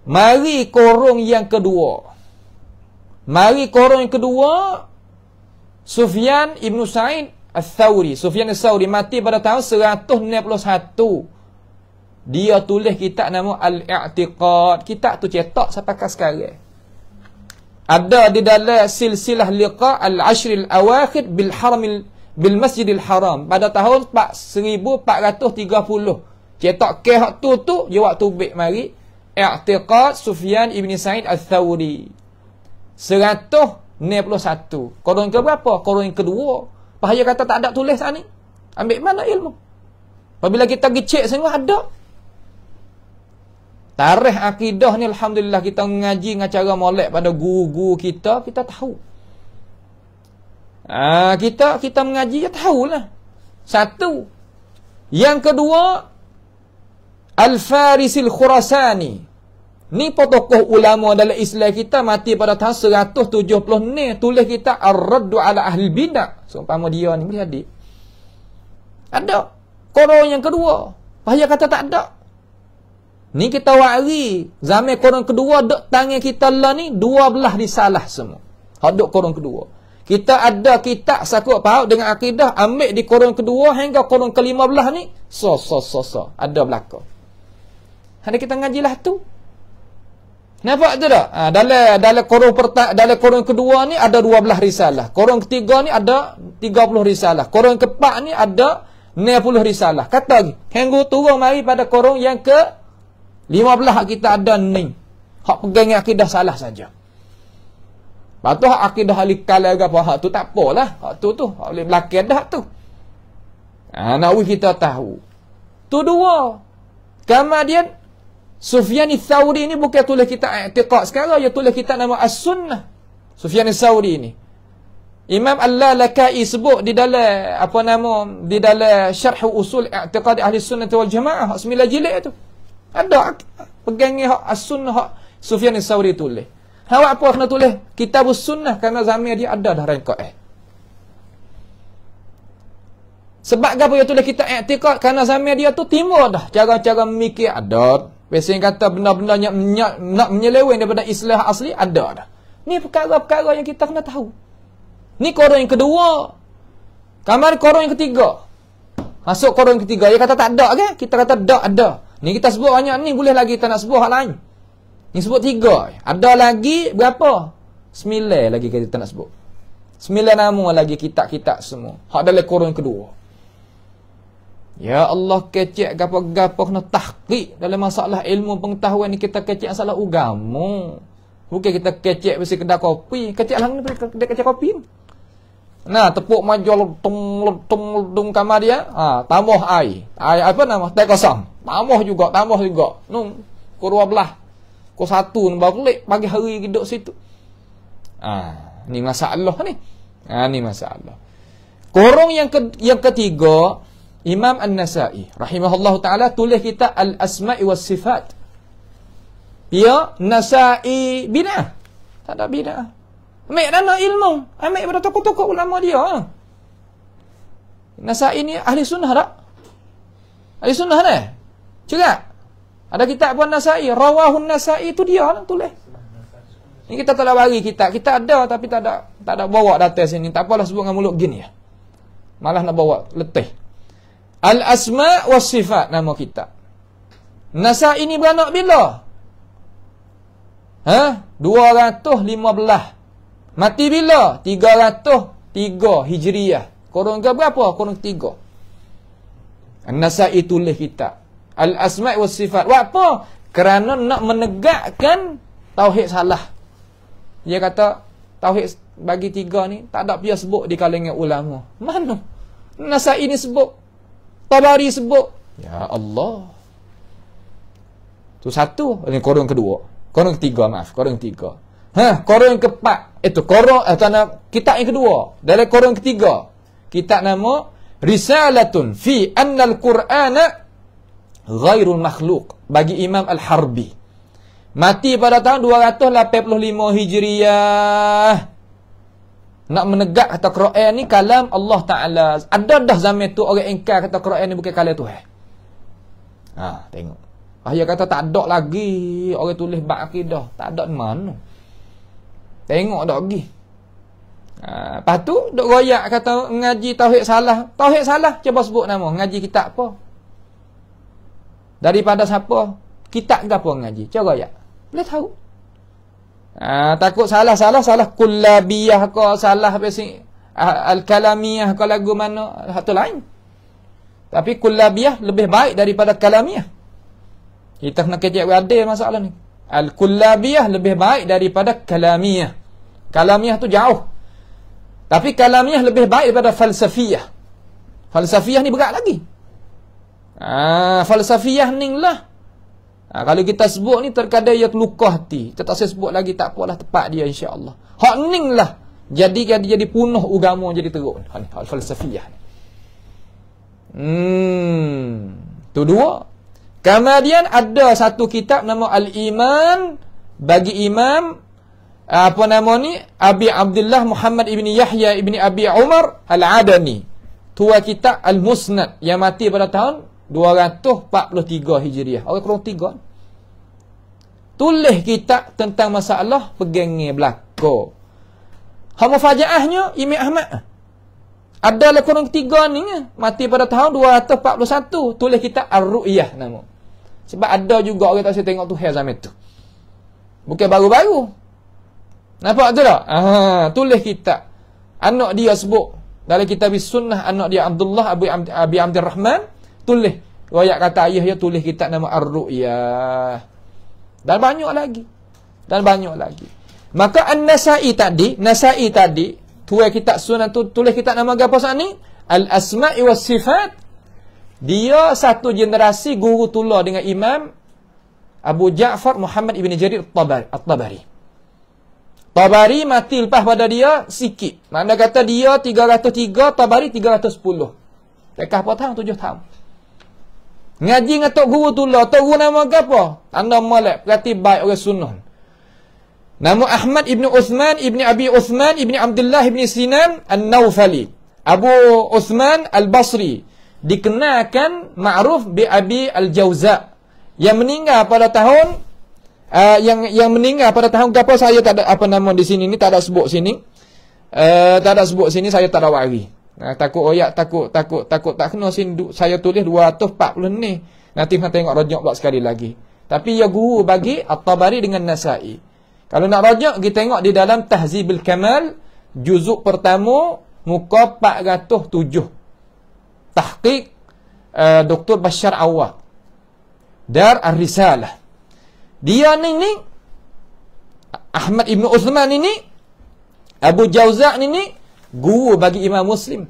Mari korong yang kedua. Mari korong yang kedua Sufyan Ibnu Sa'id Al-Thawri, Sufyan Al-Thawri mati pada tahun 191. Dia tulis kitab nama Al-I'tiqad. Kitab tu cetak sampai ke sekarang. Ada di dalam silsilah liqa al-ashri al bil haramil bil masjidil haram pada tahun 1430 cetak ke hak tu tu je waktu baik mari i'tiqad sufyan ibn sa'id al-thawri 191 korun ke berapa korun yang kedua Bahaya kata tak ada tulis saat lah ni. Ambil mana ilmu? Apabila kita gecek semua ada. Tarikh akidah ni Alhamdulillah kita mengaji dengan cara molek pada guru-guru kita, kita tahu. Ha, kita kita mengaji, ya tahulah. Satu. Yang kedua, Al-Farisil Khurasani. Ni potokoh ulama dalam Islam kita mati pada tahun 170 ni tulis kita ar-raddu ala ahli bidah. Seumpama dia ni boleh jadi. Ada. Korong yang kedua. Bahaya kata tak ada. Ni kita wari zaman korong kedua dok tangan kita lah ni dua belah disalah semua. Hak korong kedua. Kita ada kitab sakut paut dengan akidah ambil di korong kedua hingga korong kelima belah ni. So, so, so, so. Ada belakang. Hanya kita ngajilah tu. Nampak tu tak? Ha, dalam dalam korun pertama dalam korun kedua ni ada 12 risalah. Korun ketiga ni ada 30 risalah. Korun keempat ni ada 90 risalah. Kata lagi, hanggu turun mari pada korun yang ke 15 kita ada ni. Hak pegang akidah salah saja. Patu hak akidah ahli kalah apa hak tu tak apalah. Hak tu tu hak boleh belakang dah hak tu. Ha, nak kita tahu. Tu dua. Kemudian Sufyan Sufiani Thawri ini bukan tulis kita i'tiqad sekarang dia tulis kita nama As-Sunnah Sufiani Thawri ini. Imam Allah lalakai sebut di dalam apa nama di dalam Syarh Usul I'tiqad Ahli Sunnah wal Jamaah 9 jilid itu. ada pegangnya hak As-Sunnah hak Sufiani Thawri tulis Hawa apa kena tulis kitab sunnah kerana zaman dia ada dah rekod eh. Sebab apa dia tulis kita i'tiqad kerana zaman dia tu timur dah cara-cara mikir ada Biasa yang kata benda-benda yang nak, nak menyeleweng daripada istilah asli, ada dah. Ni perkara-perkara yang kita kena tahu. Ni korang yang kedua. Kamar korang yang ketiga. Masuk korang yang ketiga. Dia kata tak ada kan? Kita kata tak ada. Ni kita sebut banyak ni. Boleh lagi kita nak sebut hal lain. Ni sebut tiga. Ada lagi berapa? Sembilan lagi kita nak sebut. Sembilan nama lagi kitab-kitab semua. Hak dalam korang yang kedua. Ya Allah kecek gapo-gapo kena tahqiq dalam masalah ilmu pengetahuan ni kita kecek masalah ugamu. Bukan kita kecek mesti kedai kopi, kecek lang ni kedai kecek kopi. Nah, tepuk majol tung tung dung kamar dia, ha, tambah air. Air apa nama? Teh kosong. Tambah juga, tambah juga. Nung ku 12. Ku 1 nambah kulit pagi hari duduk situ. Ah, ha, ni masalah ni. Ah, ha, ni masalah. Korong yang ke, yang ketiga, Imam An-Nasai rahimahullahu taala tulis kita Al-Asma'i was Sifat. Ya, Nasai bina. Tak ada bina. Ambil dana ilmu. Ambil pada tokoh-tokoh ulama dia. Nasai ni ahli sunnah tak? Ahli sunnah ni? juga. Ada kitab buat Nasai. Rawahun Nasai tu dia lah tulis. Ini kita tak nak bagi kitab. Kita ada tapi tak ada tak ada bawa data sini. Tak apalah sebut dengan mulut gini ya. Malah nak bawa letih. Al-asma wa sifat nama kita. Nasah ini beranak bila? Ha? 215. Mati bila? 303 Hijriah. Korun ke berapa? Korun ketiga. Nasah itu oleh kita. Al-asma wa sifat. Buat apa? Kerana nak menegakkan Tauhid salah. Dia kata, Tauhid bagi tiga ni, tak ada pihak sebut di kalangan ulama. Mana? Nasah ini sebut. Tabari sebut. Ya Allah. Tu satu. Ini korang kedua. Korang ketiga maaf. Korang ketiga. Ha, korang keempat. Itu eh, korang eh, tanda, kitab yang kedua. Dari korang ketiga. Kitab nama Risalatun fi anna al-Qur'ana ghairul makhluk bagi Imam Al-Harbi. Mati pada tahun 285 Hijriah. Nak menegak kata Quran ni kalam Allah Ta'ala. Ada dah zaman tu orang ingkar kata Quran ni bukan kalam Tuhan. Ha, tengok. Ah, dia kata tak ada lagi orang tulis bak akidah. Tak ada di mana. Tengok tak pergi. Ha, lepas tu, duk royak kata ngaji Tauhid Salah. Tauhid Salah, cuba sebut nama. Ngaji kita apa? Daripada siapa? kita ke ngaji? Cuba royak. Boleh tahu. Ah, takut salah-salah salah kulabiyah ke salah apa sih ah, al-kalamiyah ke lagu mana satu lain tapi kulabiyah lebih baik daripada kalamiyah kita nak kerja ada masalah ni al kulabiyah lebih baik daripada kalamiyah kalamiyah tu jauh tapi kalamiyah lebih baik daripada falsafiyah falsafiyah ni berat lagi Ah, falsafiyah ni lah Ha, kalau kita sebut ni terkadang ia terluka hati. Kita tak saya sebut lagi tak apalah tepat dia insya-Allah. Hak ninglah. Jadi jadi jadi punah agama jadi teruk. Ha ni hal falsafiah. Hmm. Tu dua. Kemudian ada satu kitab nama Al-Iman bagi Imam apa nama ni Abi Abdullah Muhammad ibni Yahya ibni Abi Umar Al-Adani. Tua kitab Al-Musnad yang mati pada tahun 1400 243 Hijriah. Orang kurang tiga. Tulis kita tentang masalah pegangnya belaka. Hama faja'ahnya Imi Ahmad. Adalah kurang tiga ni. Mati pada tahun 241. Tulis kitab Ar-Ru'iyah nama. Sebab ada juga orang tak saya tengok tu hair zaman tu. Bukan baru-baru. Nampak tu tak? Ah, tulis kita. Anak dia sebut. Dalam kitab sunnah anak dia Abdullah abu Abi Abdul Rahman Tulis. Wayak kata ayah dia tulis kitab nama Ar-Ru'yah. Dan banyak lagi. Dan banyak lagi. Maka An-Nasai tadi, Nasai tadi, tuai kitab sunan tu tulis kitab nama apa saat ni? Al-Asma'i wa Sifat. Dia satu generasi guru tular dengan Imam Abu Ja'far Muhammad Ibn Jarir At-Tabari. Tabari mati lepas pada dia sikit. Mana kata dia 303, Tabari 310. Dekah berapa tahun? 7 tahun. Ngaji dengan Tok Guru tu lah. Tok Guru nama ke apa? Tanda malak. Berarti baik orang sunnah. Nama Ahmad Ibn Uthman, Ibn Abi Uthman, Ibn Abdullah Ibn Sinan, al nawfali Abu Uthman Al-Basri. Dikenalkan ma'ruf bi Abi Al-Jawza. Yang meninggal pada tahun, uh, yang yang meninggal pada tahun, apa saya tak ada, apa nama di sini ni, tak ada sebut sini. Uh, tak ada sebut sini, saya tak ada waris. Ha, takut oyak, takut, takut, takut tak kena sini saya tulis 240 ni. Nanti nak tengok rojok pula sekali lagi. Tapi ya guru bagi At-Tabari dengan Nasai. Kalau nak rojok, kita tengok di dalam Tahzibul Kamal, juzuk pertama, muka 407. Tahqiq uh, eh, Dr. Bashar Awah. Dar Ar-Risalah. Dia ni ni, Ahmad ibnu Uthman ni ni, Abu Jauza ni ni, guru bagi Imam Muslim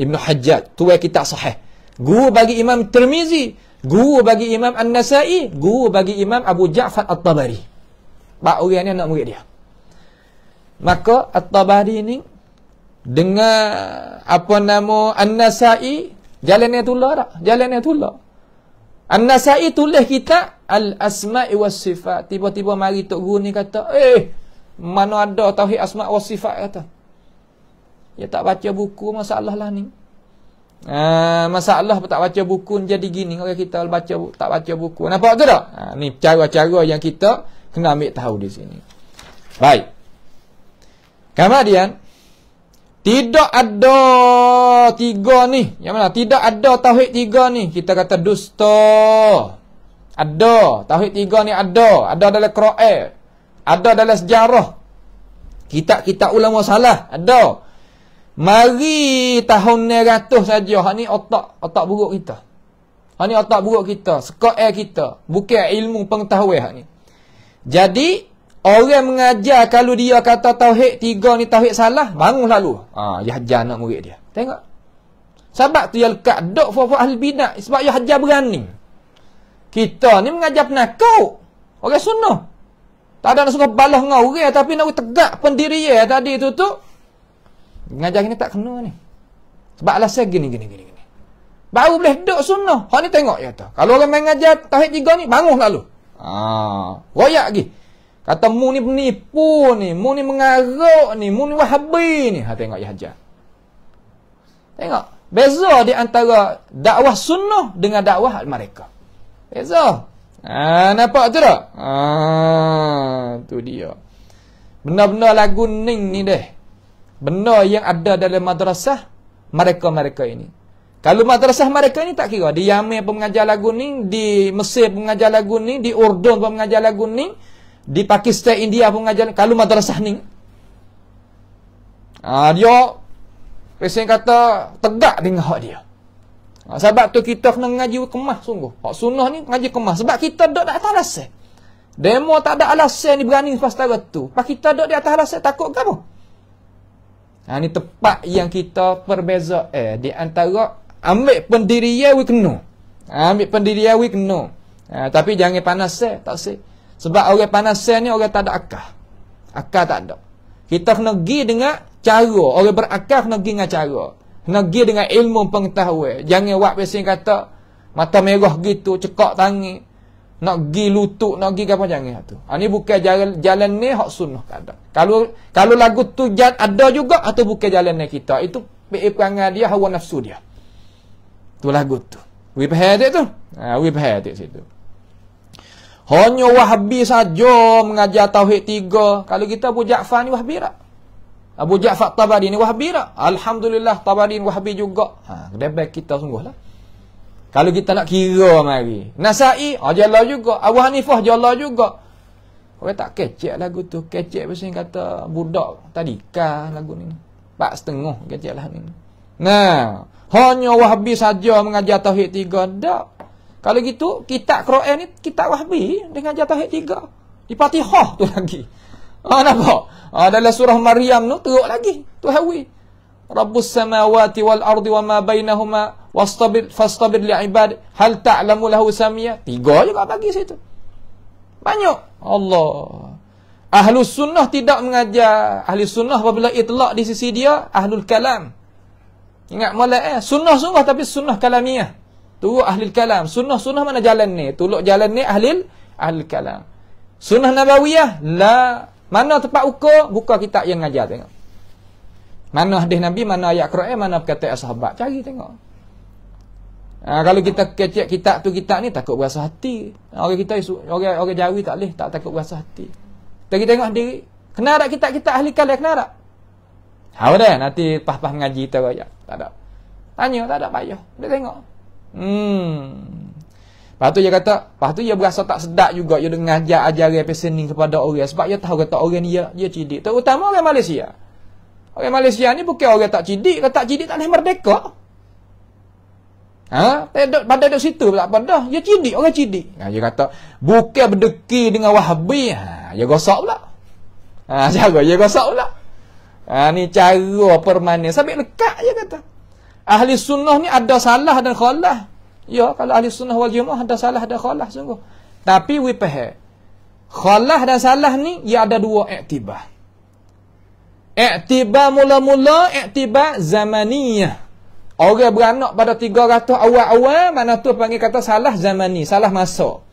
Ibn Hajjaj tu kitab sahih guru bagi Imam Tirmizi guru bagi Imam An-Nasai guru bagi Imam Abu Ja'far At-Tabari Pak orang ni anak murid dia maka At-Tabari ni dengan apa nama An-Nasai jalan yang tular tak? jalan yang tular An-Nasai tulis kita Al-Asma'i wa Sifat tiba-tiba mari Tok Guru ni kata eh mana ada tauhid asma' wa sifat kata Ya tak baca buku masalah lah ni. Ha, masalah tak baca buku jadi gini orang kita baca tak baca buku. Nampak ke tak? Ha, ni cara-cara yang kita kena ambil tahu di sini. Baik. Kemudian tidak ada tiga ni. Yang mana? Tidak ada tauhid tiga ni. Kita kata dusta. Ada. Tauhid tiga ni ada. Ada dalam Quran. Ada dalam sejarah. Kitab-kitab ulama salah. Ada. Ada. Mari tahun ni ratus saja. Hak ni otak, otak buruk kita. Hak ni otak buruk kita. Sekak air kita. Bukan ilmu pengetahuan hak ni. Jadi, orang mengajar kalau dia kata tauhid tiga ni tauhid salah, bangun lalu. Ha, dia hajar anak murid dia. Tengok. Sebab tu yang lekat dok fuh ahli bidak. Sebab dia hajar berani. Kita ni mengajar penakut. Orang sunnah. Tak ada nak suka balas dengan orang. Tapi nak tegak pendirian tadi tu tu. Mengajar ni tak kena ni. Sebab alasan gini, gini, gini, gini. Baru boleh duduk sunnah. Hak ni tengok ya tu. Kalau orang mengajar tahid tiga ni, bangun lalu. Ah. Royak lagi. Kata mu ni penipu ni. Mu ni mengarut ni. Mu ni wahabi ni. Ha tengok ya hajar. Tengok. Beza di antara dakwah sunnah dengan dakwah mereka. Beza. Ah, nampak tu tak? Ah, tu dia. benar-benar lagu ning ni deh benda yang ada dalam madrasah mereka-mereka ini. Kalau madrasah mereka ini tak kira. Di Yamin pun mengajar lagu ni, di Mesir pun mengajar lagu ni, di Urdun pun mengajar lagu ni, di Pakistan, India pun mengajar lagu ni. Kalau madrasah ni, Ah ha, dia pesen kata tegak dengan hak dia. Ha, sebab tu kita kena ngaji kemah sungguh. Hak sunnah ni ngaji kemah sebab kita dok tak tahu rasa. Demo tak ada alasan ni berani lepas tu. Pak kita dok di atas rasa takut ke apa? Ha, ni tepat yang kita perbeza eh, di antara ambil pendirian we kena. Ha, ambil pendirian we kena. Ha, tapi jangan panas eh, tak sih. Sebab orang panas eh, ni orang tak ada akal. Akal tak ada. Kita kena pergi dengan cara. Orang berakal kena pergi dengan cara. Kena pergi dengan ilmu pengetahuan. Jangan buat pesan kata mata merah gitu, cekak tangan nak pergi lutut nak pergi apa jangan tu ha, ni bukan jalan jalan ni hak sunnah kada kalau kalau lagu tu jat, ada juga atau ha, bukan jalan ni kita itu perangai dia hawa nafsu dia tu lagu tu we pahat tu ha we pahat situ hanya wahabi saja mengajar tauhid tiga kalau kita Abu Ja'far ni wahabi tak Abu Ja'far Tabari ni wahabi tak alhamdulillah Tabari wahabi juga ha kedai kita sungguhlah kalau kita nak kira mari. Nasai, oh jala juga. Abu Hanifah jala juga. Orang tak kecek lagu tu. Kecek pasal kata budak tadi. Kah lagu ni. Pak setengah kecek lah ni. Nah. Hanya wahbi saja mengajar tauhid tiga. Tak. Kalau gitu, kita Quran ni kitab wahbi dengan ngajar tauhid tiga. Di patihah tu lagi. Ah, nampak? Ah, dalam surah Maryam tu teruk lagi. Tu hawi al-Samawati wal-Ardi رب السماوات والأرض وما بينهما واصطبر فاصطبر لعباد هل تعلم له سميا tiga juga bagi situ banyak Allah Ahli sunnah tidak mengajar Ahli sunnah apabila itlak di sisi dia Ahlul kalam Ingat malak eh Sunnah sungguh tapi sunnah kalamiah Turut ahlil kalam Sunnah-sunnah mana jalan ni Tuluk jalan ni ahli Ahlil kalam Sunnah nabawiyah La Mana tempat ukur Buka kitab yang ngajar tengok mana hadis Nabi, mana ayat Quran, mana perkataan sahabat. Cari tengok. Ha, kalau kita kecek kitab tu kitab ni takut berasa hati. Orang kita orang orang Jawi tak leh tak takut berasa hati. Tapi tengok diri, kenal tak kitab kita ahli kalam kenal tak? Ha dah nanti pas-pas mengaji tahu ayat. Tak ada. Tanya tak ada payah. Dia tengok. Hmm. Lepas tu dia kata, lepas tu dia berasa tak sedap juga dia dengar ajar ajaran person ni kepada orang sebab dia tahu kata orang ni dia dia cidik. Terutama orang Malaysia. Orang Malaysia ni bukan orang tak cidik, kalau tak cidik tak boleh merdeka. Ha? Tak ada pada dekat situ tak apa dah. Dia ya cidik, orang cidik. Ha, dia kata bukan berdeki dengan Wahabi. Ha, dia gosok pula. Ha, cara [laughs] dia gosok pula. Ha, ni cara permanis. Sampai lekat dia kata. Ahli sunnah ni ada salah dan kholah. Ya, kalau ahli sunnah wal jemaah ada salah dan kholah sungguh. Tapi we faham. Khalah dan salah ni, ia ada dua iktibar. Iktibar mula-mula, iktibar zamaniyah. Orang beranak pada 300 awal-awal, mana tu panggil kata salah zamani, salah masa.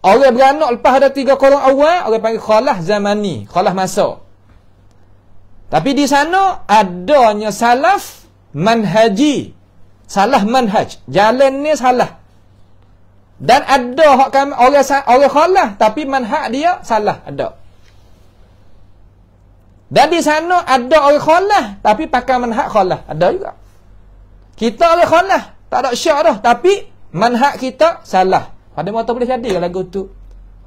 Orang beranak lepas ada 3 korang awal, orang panggil khalah zamani, khalah masa. Tapi di sana, adanya salaf manhaji. Salah manhaj. Jalan ni salah. Dan ada orang, orang khalah, tapi manhaj dia salah. Ada. Dan di sana ada orang khalah tapi pakai manhaj khalah ada juga. Kita orang khalah tak ada syak dah tapi manhaj kita salah. Pada mata boleh jadi kalau lagu tu.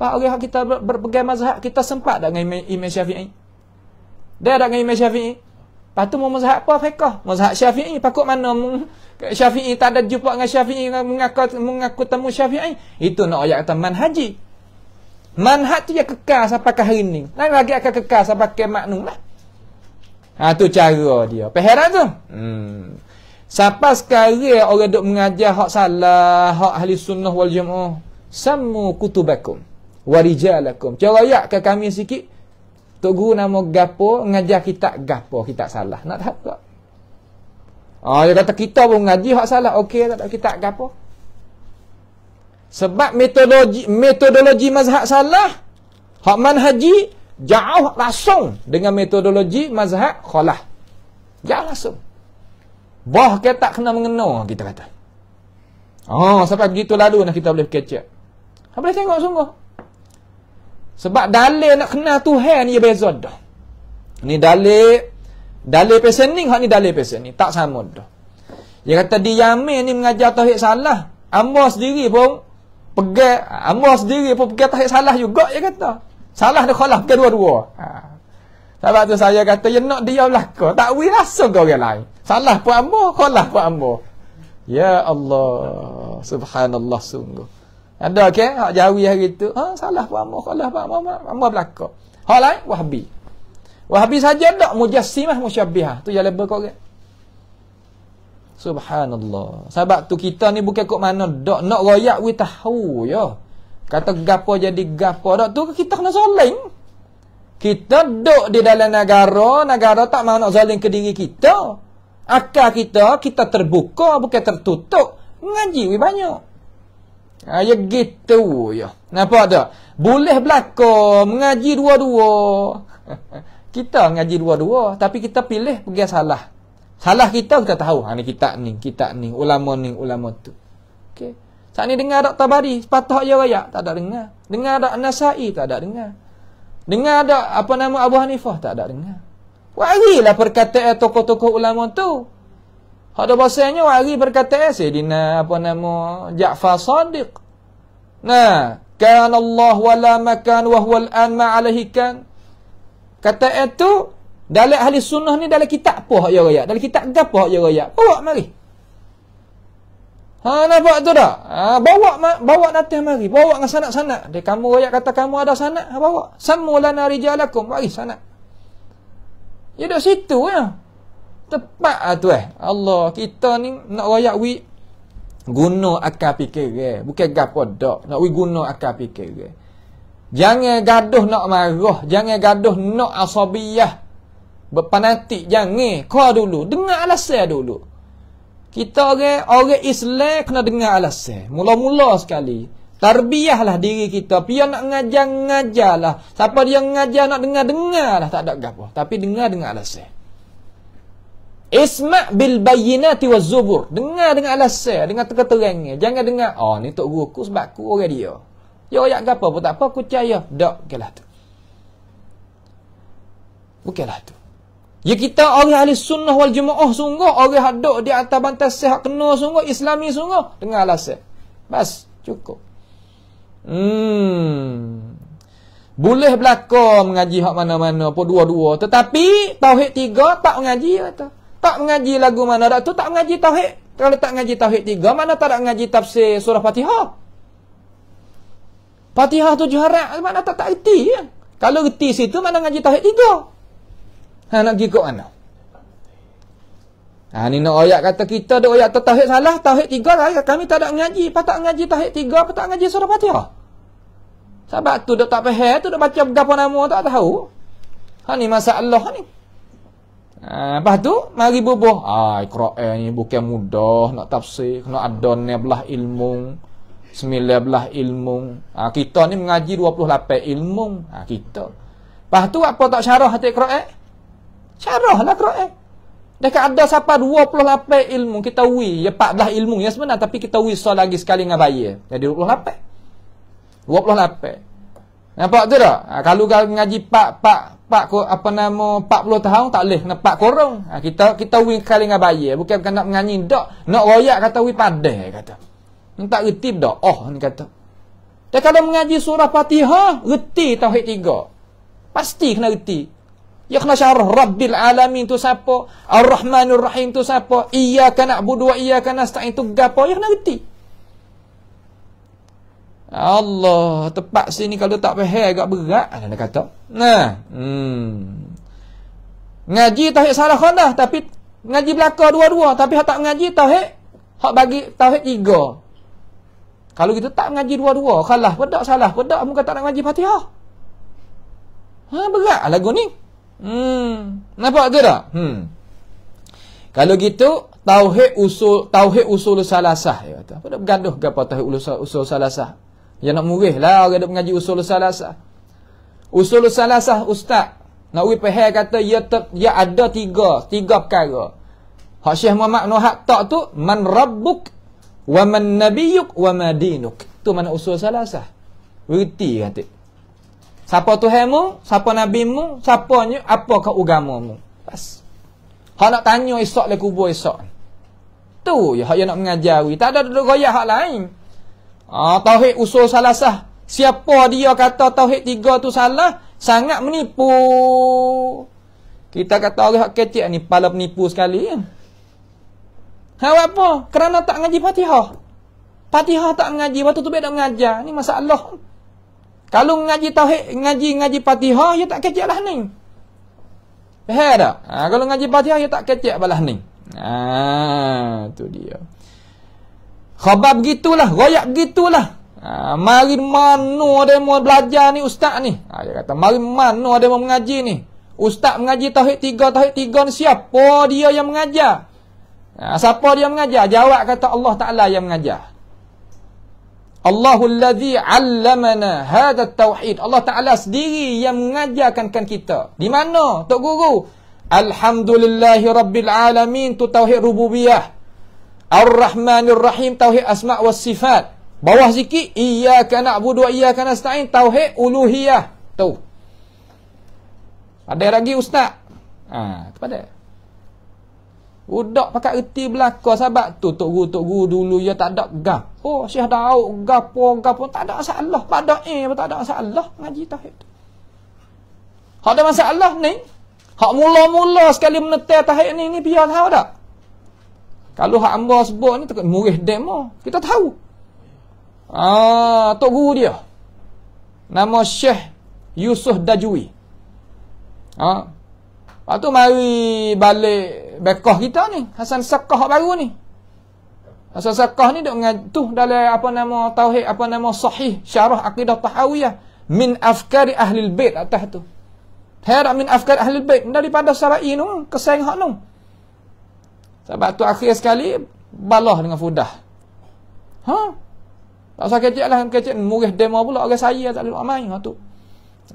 Pak orang kita berpegang mazhab kita sempat tak dengan Imam Syafi'i? Dia ada dengan Imam Syafi'i. Lepas tu mau mazhab apa fiqah? Mazhab Syafi'i. Pakut mana Syafi'i tak ada jumpa dengan Syafi'i mengaku, mengaku temu Syafi'i. Itu nak ayat kata manhaji. Manhat tu ya kekal sampai ke hari ni. Dan lagi akan kekal sampai ke maknum lah. Ha, tu cara dia. Perheran tu. Hmm. Siapa sekarang orang duk mengajar hak salah, hak ahli sunnah wal jamaah. Samu kutubakum. Warijalakum. Cara ayat ke kami sikit. Tok Guru nama Gapo, mengajar kita Gapo, kita salah. Nak tahu tak? Oh, dia kata kita pun mengaji hak salah. Okey, tak ada kita Gapo. Sebab metodologi metodologi mazhab salah. Hak manhaji jauh langsung dengan metodologi mazhab kholah. Jauh langsung. Bah kita tak kena mengena kita kata. Oh, sampai begitu lalu nak kita boleh kecek. Tak boleh tengok sungguh. Sebab dalil nak kenal Tuhan ni beza dah. Ni dalil dalil pesening hak ni dalil pesen ni tak sama dah. Dia kata Diyamin ni mengajar tauhid salah. Amos sendiri pun pegat Allah sendiri pun pegat tahik salah juga dia kata salah dia kalah pegat dua-dua ha. sebab tu saya kata ya nak dia belaka tak boleh rasa ke orang lain salah pun ambo kalah pun ambo ya Allah subhanallah sungguh ada ke okay? hak jawi hari tu ha salah pun ambo kalah pun ambo ambo belaka hal lain wahabi wahabi saja tak mujassimah musyabbihah tu yang lebih kau Subhanallah. Sebab tu kita ni bukan kok mana dok nak royak we tahu ya. Kata gapo jadi gapo Dok tu kita kena soleng. Kita dok di dalam negara, negara tak mahu nak zalim ke diri kita. Akal kita, kita terbuka, bukan tertutup. mengaji lebih banyak. Ha, ya gitu, ya. Nampak tak? Boleh berlaku, mengaji dua-dua. [laughs] kita mengaji dua-dua, tapi kita pilih pergi salah. Salah kita kita tahu. Ha ni kitab ni, kitab ni, ulama ni, ulama tu. Okey. Saat ni dengar Dr. Bari, sepatah ya raya, tak ada dengar. Dengar Dr. Nasai, tak ada dengar. Dengar ada apa nama Abu Hanifah, tak ada dengar. Warilah perkataan tokoh-tokoh ulama tu. Hak ada bahasanya, wari perkataan Sayyidina apa nama, Ja'far Sadiq. Nah, kan Allah wala makan wahual an ma'alahikan. Kata itu, dalam ahli sunnah ni dalam kitab apa hak ya raya? Dalam kitab apa hak ya raya? Bawa mari. Ha nampak tu dah. Ha, bawa bawa datang mari. Bawa dengan sanak-sanak. Dia kamu raya kata kamu ada sanak, ha bawa. Samulana narijalakum mari sanak. Ya dah situ ya. Tepat lah tu eh. Allah, kita ni nak raya wi guna akal fikir eh. Bukan gapo dak. Nak wi guna akal fikir eh. Jangan gaduh nak marah, jangan gaduh nak asabiyah. Berpanatik jangan eh, kau dulu dengar alasan dulu. Kita orang orang Islam kena dengar alasan. Mula-mula sekali tarbiyahlah diri kita. Pian nak ngajar ngajarlah. Siapa dia ngajar nak dengar dengarlah tak ada gapo. Tapi dengar dengan alasan. Isma' bil bayyinati waz zubur. Dengar dengan alasan, Dengar terang-terangnya. Jangan dengar, oh ni tok guru aku sebab aku orang dia. Ya ayat gapo pun tak apa aku percaya. Dak gelah tu. Bukanlah tu. Ya kita orang ahli sunnah wal jemaah sungguh Orang hadok di atas bantai sehat kena sungguh Islami sungguh Dengar alasan Bas cukup Hmm boleh belakang mengaji hak mana-mana pun dua-dua. Tetapi tauhid tiga tak mengaji kata. Tak mengaji lagu mana dak tu tak mengaji tauhid. Kalau tak mengaji tauhid tiga mana tak ada mengaji tafsir surah Fatihah. Fatihah tu juharat mana tak tak reti ya? Kalau reti situ mana mengaji tauhid tiga? Ha nak pergi ikut mana? Ha ni nak ayat kata kita ada ayat tauhid salah, tauhid tiga lah. Ya, kami tak ada mengaji, apa tak mengaji tauhid tiga, apa tak mengaji surah Fatihah. Sebab tu dok tak faham, tu dok baca berapa nama tak tahu. Ha ni masalah ni. Ha, lepas tu, mari bubuh. Ha, Al-Quran ni bukan mudah nak tafsir. Kena ada ni belah ilmu. Sembilan belah ilmu. Ha, kita ni mengaji 28 ilmu. Ha, kita. Lepas tu, apa tak syarah hati Al-Quran? Carahlah Quran. Dekat ada siapa 28 ilmu kita wui? ya Pak dah ilmu ya sebenar, tapi kita wui so lagi sekali dengan bayi. Jadi 28. 28. Nampak tu dah? Ha, kalau kau ngaji pak pak pak apa nama 40 tahun tak leh kena pak korong. Ha, kita kita wui sekali dengan bayi, bukan bukan nak menyanyi dak. Nak royak kata wui padah kata. Tak reti dak. Oh ni kata. Dan kalau mengaji surah Fatihah, reti tauhid tiga. Pasti kena reti. Ikhlasyar Rabbil Alamin tu siapa? Ar-Rahmanur Rahim tu siapa? Iyyaka na'budu wa iyyaka nasta'in tu gapo? Ya kena reti. Allah, tepat sini kalau tak faham agak berat ana kata. Nah, hmm. Ngaji tauhid salah kan dah, tapi ngaji belaka dua-dua, tapi hak tak ngaji tauhid, hak bagi tauhid tiga. Kalau kita tak ngaji dua-dua, kalah, pedak salah, pedak muka tak nak ngaji Fatihah. Ha, beratlah lagu ni. Hmm, nampak ke tak? Hmm. Kalau gitu, tauhid usul tauhid usul salasah ya. kata. Apa dah bergaduh ke apa tauhid usul, usul salasah? Ya nak murih lah orang nak mengaji usul salasah. Usul salasah ustaz. Nak ui pehe kata ya ter, ya ada tiga, tiga perkara. Hak Syekh Muhammad Nur tak tu man rabbuk wa man nabiyyuk wa madinuk. Tu mana usul salasah. Berti kata. Siapa Tuhanmu? Siapa Nabimu? Siapa ni? Apa ke agamamu? Pas. Hak nak tanya esok le kubur esok. Tu ya hak nak mengajari. Tak ada duduk gaya hak lain. Ah, tauhid usul salah sah. Siapa dia kata tauhid tiga tu salah? Sangat menipu. Kita kata orang hak kecil ni pala menipu sekali. Ya? Hak apa? Kerana tak ngaji Fatihah. Fatihah tak ngaji, waktu tu dia nak mengajar. Ni masalah. Allah. Kalau ngaji tauhid, ngaji ngaji Fatihah, dia ya tak kecek lah ni. Faham tak? Ha, kalau ngaji Fatihah, dia ya tak kecek balah ni. Ha, tu dia. Khabar gitulah, royak gitulah. Ha, mari mano ada mau belajar ni ustaz ni? Ha, dia kata, mari mano ada mau mengaji ni? Ustaz mengaji tauhid tiga, tauhid tiga ni siapa dia yang mengajar? Ha, siapa dia mengajar? Jawab kata Allah Ta'ala yang mengajar. Allahul ladzi 'allamana hadha tauhid. Allah Taala sendiri yang mengajarkan kita. Di mana tok guru? Alhamdulillahi rabbil alamin tu tauhid rububiyah. Ar-Rahmanir Rahim tauhid asma' was sifat. Bawah sikit iyyaka na'budu wa iyyaka nasta'in tauhid uluhiyah. Tu. Ada lagi ustaz? Ah, ha, kepada. Udak pakai erti belakang sahabat tu tok guru tok guru dulu ya tak ada gap Oh Syekh Daud gapo gapo tak ada salah. Pada eh tak ada salah ngaji tauhid tu. Hak ada masalah ni? Hak mula-mula sekali menetai tauhid ni ni biar tahu tak? Kalau hak hamba sebut ni takut murih demo. Kita tahu. Ah tok guru dia. Nama Syekh Yusuf Dajui. Ah. Ha? Lepas tu mari balik bekah kita ni Hasan Sakah baru ni Hasan Sakah ni dok tu dalam apa nama tauhid apa nama sahih syarah akidah tahawiyah min afkari ahli bait atas tu Hera min afkar ahli bait daripada sarai nu kesayang hak nu sebab tu akhir sekali balah dengan fudah ha tak usah kecil lah kecil murih demo pula orang saya tak boleh main hak tu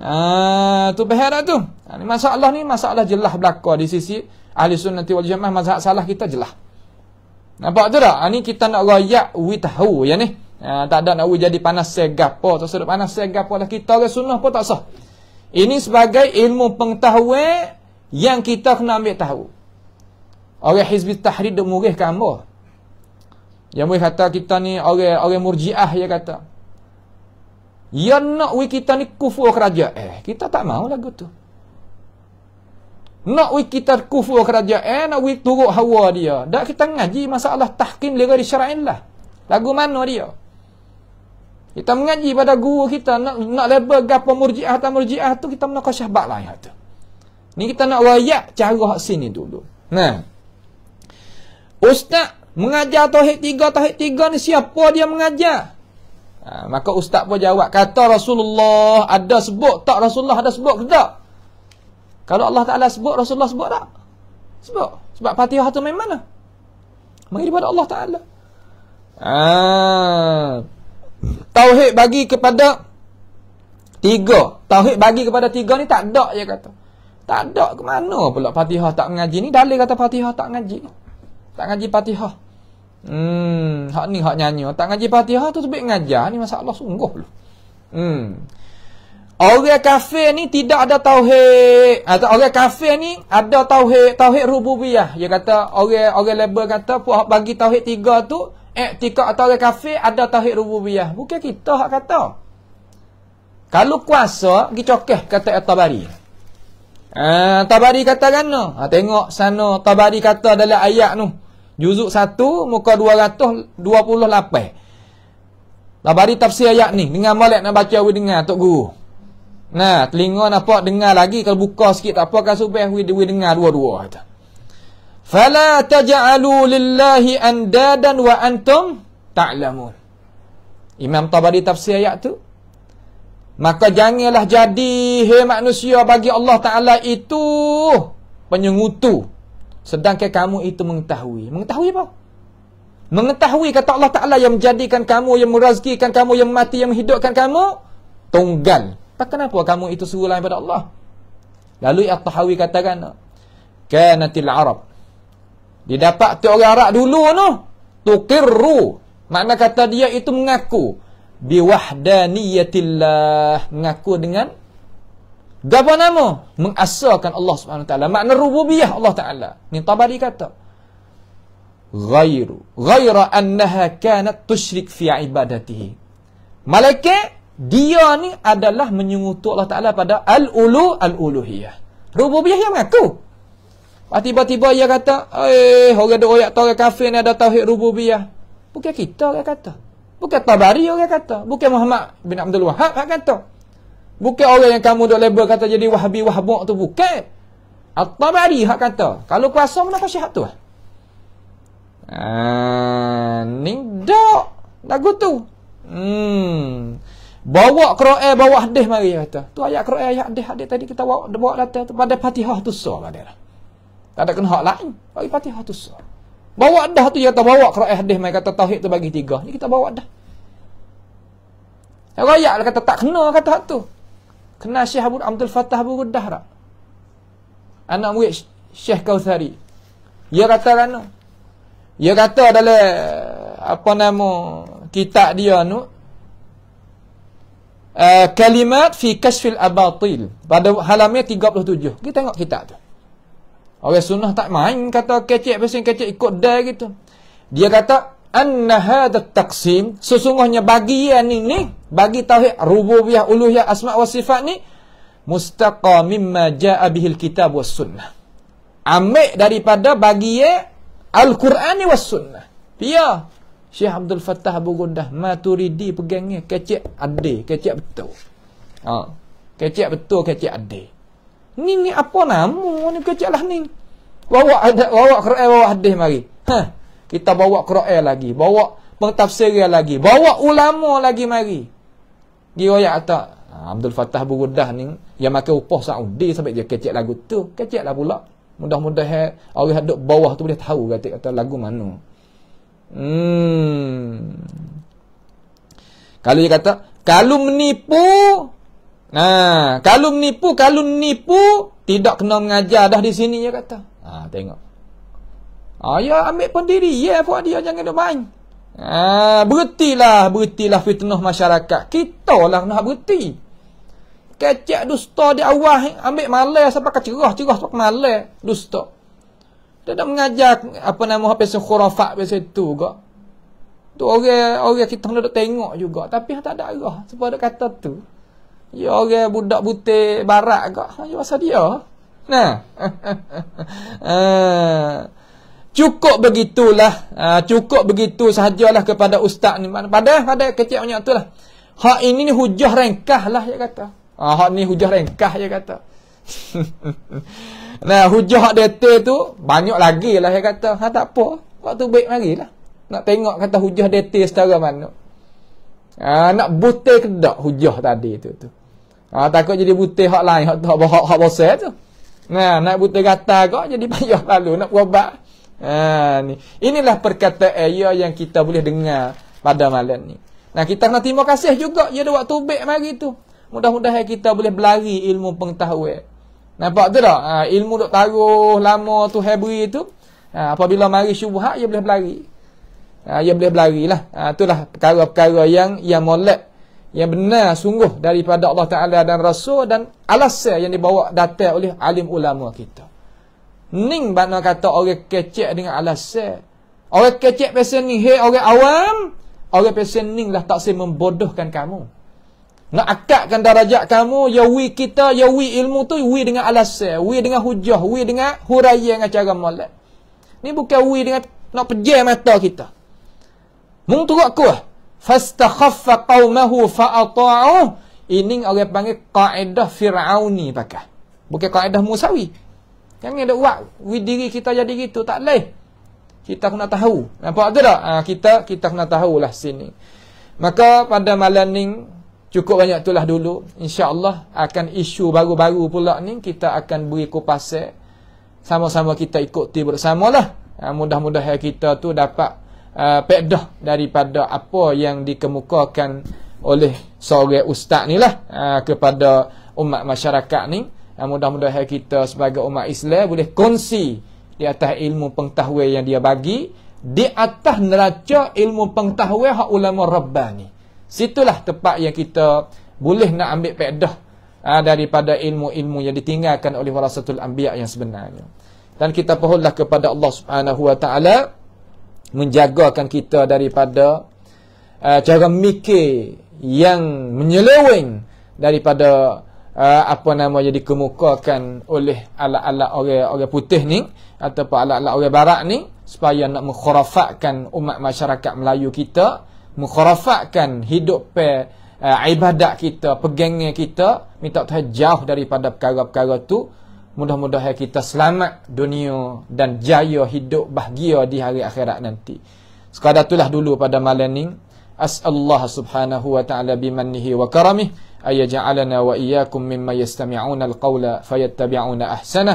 ah tu behera tu ha, ni masalah ni masalah jelah belaka di sisi Ahli sunnati wal jamaah mazhab salah kita jelah. Nampak tu tak? Ini ha, kita nak rayak witahu ya ni. Ha, tak ada nak jadi panas segapa. Tak sedap panas segapa lah. Kita orang sunnah pun tak sah. Ini sebagai ilmu pengetahuan yang kita kena ambil tahu. Orang hizbi tahrir dia murih ke hamba. Yang murih kata kita ni orang, orang murjiah dia kata. Yang nak kita ni kufur kerajaan. Eh, kita tak mahu lagu tu. Nak wik kita kufur kerajaan, eh, nak wik turuk hawa dia. Dak kita ngaji masalah tahkim lera di syara'in lah. Lagu mana dia? Kita mengaji pada guru kita, nak, nak label gapa murjiah atau murjiah tu, kita nak syahbat lah ayat tu. Ni kita nak rayak cara hak sini dulu. Nah. Ustaz mengajar tauhid tiga, tauhid tiga ni siapa dia mengajar? Ha, maka ustaz pun jawab, kata Rasulullah ada sebut tak Rasulullah ada sebut ke tak? Kalau Allah Ta'ala sebut, Rasulullah sebut tak? Sebut. Sebab Fatihah tu memang lah. Mengiri pada Allah Ta'ala. Ha. Tauhid bagi kepada tiga. Tauhid bagi kepada tiga ni tak dak dia kata. Tak dak ke mana pula Fatihah tak mengaji ni. Dalil kata Fatihah tak mengaji. Tak mengaji Fatihah. Hmm, hak ni hak nyanyi. Tak mengaji Fatihah tu sebab mengajar ni masalah sungguh lu. Hmm, Orang kafir ni tidak ada tauhid. Atau orang kafir ni ada tauhid, tauhid rububiyah. Dia kata orang orang label kata puak bagi tauhid tiga tu, eh tiga atau orang kafir ada tauhid rububiyah. Bukan kita hak kata. Kalau kuasa pergi cokeh kata At-Tabari. Ah eh, Tabari kata kan no? Ha, tengok sana Tabari kata dalam ayat tu. Juzuk 1 muka 228. Tabari tafsir ayat ni dengan molek nak baca we dengar tok guru. Nah, telinga nampak dengar lagi kalau buka sikit tak apa kan subeh we, we dengar dua-dua kata. Fala taj'alu lillahi andadan wa antum ta'lamun. Imam Tabari tafsir ayat tu. Maka janganlah jadi hai manusia bagi Allah Taala itu penyengutu sedangkan kamu itu mengetahui. Mengetahui apa? Mengetahui kata Allah Taala yang menjadikan kamu, yang merazkikan kamu, yang mati, yang menghidupkan kamu tunggal tak kenapa kamu itu suruh lain pada Allah? Lalu At-Tahawi katakan, Kanatil Arab. didapat dapat tu orang Arab dulu tu. Tukirru. Makna kata dia itu mengaku. bi Biwahdaniyatillah. Mengaku dengan Gapa nama? Mengasahkan Allah Subhanahu Wa Taala. Makna rububiyah Allah Taala. Ni Tabari kata. Ghairu. Ghaira annaha kanat tushrik fi ibadatihi. Malaikat dia ni adalah menyungutu Allah Ta'ala pada al-ulu al-uluhiyah. Rububiyah yang mengaku. Ah, tiba-tiba dia kata, eh, orang ada oyak tak kafir ni ada tauhid rububiyah. Bukan kita orang kata. Bukan Tabari orang kata. Bukan Muhammad bin Abdul Wahab orang kata. Bukan orang yang kamu duk label kata jadi wahabi wahbuk tu. Bukan. At-Tabari orang kata. Kalau kuasa mana kau syihat tu? Eh? Ah, ni dok. Lagu tu. Hmm. Bawa Quran, bawa hadis mari dia kata. Tu ayat Quran, ayat hadis, hadis tadi kita bawa bawa latar tu pada Fatihah tu so pada dia. Tak ada kena hak lain. Bagi Fatihah tu so. Bawa dah tu dia kata bawa Quran hadis mai kata tauhid tu bagi tiga. Ni kita bawa dah. kalau raya kata tak kena kata hak tu. Kena Syekh Abu Abdul Fattah Abu Dahr. Anak murid Syekh Kausari. Dia kata kan. Dia kata adalah apa nama kitab dia ni Eh, kalimat fi kashfil abatil pada halaman 37 kita tengok kitab tu orang sunnah tak main kata kecik, pasal kecik ikut dai gitu dia kata anna hadha taqsim sesungguhnya bagi yang ni bagi tauhid rububiyah uluhiyah asma wa sifat ni mustaqa mimma jaa bihil kitab was sunnah ambil daripada bagi al-quran ni was sunnah Ya, Syekh Abdul Fattah Abu Gundah Maturidi pegangnya kecik ade kecik betul ha. Oh. kecek betul kecik ade ni ni apa nama ni kecik lah ni bawa ada bawa Quran bawa hadis mari ha. kita bawa Quran lagi bawa pentafsiran lagi bawa ulama lagi mari giwayat atak ha, Abdul Fattah Burudah ni yang makan upah Saudi sampai dia kecik lagu tu kecek lah pula mudah-mudahan orang yang bawah tu boleh tahu kata, kata lagu mana Hmm. Kalau dia kata, kalau menipu, nah, kalau menipu, kalau menipu, tidak kena mengajar dah di sini, dia kata. Ha, tengok. Oh, ya, ambil pendiri. Ya, yeah, buat dia, jangan duduk main. Ha, berhentilah, berhentilah fitnah masyarakat. Kita lah nak berhenti. Kecek dusta di awal, ambil malai sampai kecerah, cerah sampai malai. Dusta. Dia dah mengajar apa nama apa pesan khurafat biasa itu juga. Tu orang orang kita nak tengok juga tapi tak ada arah sebab dia kata tu. Ya orang budak butik barat ke? Ha ya pasal dia. Nah. [laughs] Ah. cukup begitulah. Ah, cukup begitu sajalah kepada ustaz ni. Pada pada kecil banyak tu lah. Hak ini ni hujah rengkah lah dia kata. Ha, hak ni hujah rengkah dia kata. [laughs] Nah, hujah hak detail tu banyak lagi lah saya kata. Ha tak apa. Waktu baik mari lah. Nak tengok kata hujah detail secara mana. Ha, nak butir ke tak hujah tadi tu tu. Ha, takut jadi butir hak lain, hak hak hak, hak bosan tu. Nah, nak butir kata kau jadi payah [laughs] lalu nak berubah. Ha, ni. Inilah perkataan ia yang kita boleh dengar pada malam ni. Nah, kita nak terima kasih juga dia waktu baik mari tu. Mudah-mudahan kita boleh belari ilmu pengetahuan. Nampak tu tak? Ha, ilmu duk taruh lama tu Hebrew tu. Ha, apabila mari syubhat ia boleh berlari. Ha, ia boleh berlarilah. Ha, itulah perkara-perkara yang yang molek yang benar sungguh daripada Allah Taala dan Rasul dan alasan yang dibawa datang oleh alim ulama kita. Ning bana kata orang kecek dengan alasan. Orang kecek pasal ni, hey, orang awam, orang pasal lah tak sempat membodohkan kamu. Nak akadkan darajat kamu, ya we kita, ya we ilmu tu, we dengan alasya, we dengan hujah, we dengan huraya dengan cara malak. Ni bukan we dengan nak pejar mata kita. Mung kuah. ku lah. Fastakhaffa qawmahu fa'ata'uh. Ini orang panggil kaedah Fir'auni pakai. Bukan kaedah Musawi. Yang ada uak, we diri kita jadi gitu, tak leh. Kita kena tahu. Nampak tu tak? Ha, kita, kita kena tahulah sini. Maka pada malam ni, Cukup banyak itulah dulu. InsyaAllah akan isu baru-baru pula ni kita akan beri kupasir. Sama-sama kita ikuti bersama lah. Mudah-mudahan ya kita tu dapat uh, ah, pedah daripada apa yang dikemukakan oleh seorang ustaz ni lah uh, kepada umat masyarakat ni. Uh, ah, mudah-mudahan ya kita sebagai umat Islam boleh kongsi di atas ilmu pengetahuan yang dia bagi. Di atas neraca ilmu pengetahuan hak ulama Rabbani. Situlah tempat yang kita boleh nak ambil pedah uh, ah, daripada ilmu-ilmu yang ditinggalkan oleh warasatul anbiya yang sebenarnya. Dan kita pohonlah kepada Allah Subhanahu Wa Taala menjagakan kita daripada uh, cara mikir yang menyeleweng daripada uh, apa nama yang dikemukakan oleh ala-ala orang-orang putih ni ataupun ala-ala orang barat ni supaya nak mengkhurafatkan umat masyarakat Melayu kita mengkhurafatkan hidup pe uh, ibadat kita, pegangnya kita, minta Tuhan jauh daripada perkara-perkara tu. Mudah-mudahan kita selamat dunia dan jaya hidup bahagia di hari akhirat nanti. Sekadar itulah dulu pada malam ini. As'allah subhanahu wa ta'ala bimanihi wa karamih. أيجعلنا وإياكم مما يستمعون القول فيتبعون أحسنه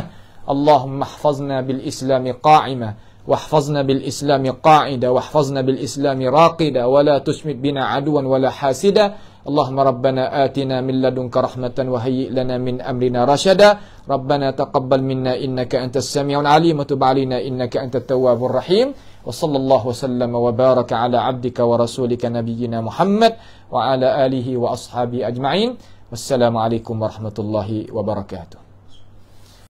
اللهم احفظنا بالإسلام قائمًا واحفظنا بالإسلام قاعدة واحفظنا بالإسلام راقدة ولا تشمت بنا عدوا ولا حاسدا اللهم ربنا آتنا من لدنك رحمة وهيئ لنا من أمرنا رشدا ربنا تقبل منا إنك أنت السميع العليم وتب علينا إنك أنت التواب الرحيم وصلى الله وسلم وبارك على عبدك ورسولك نبينا محمد وعلى آله وأصحابه أجمعين والسلام عليكم ورحمة الله وبركاته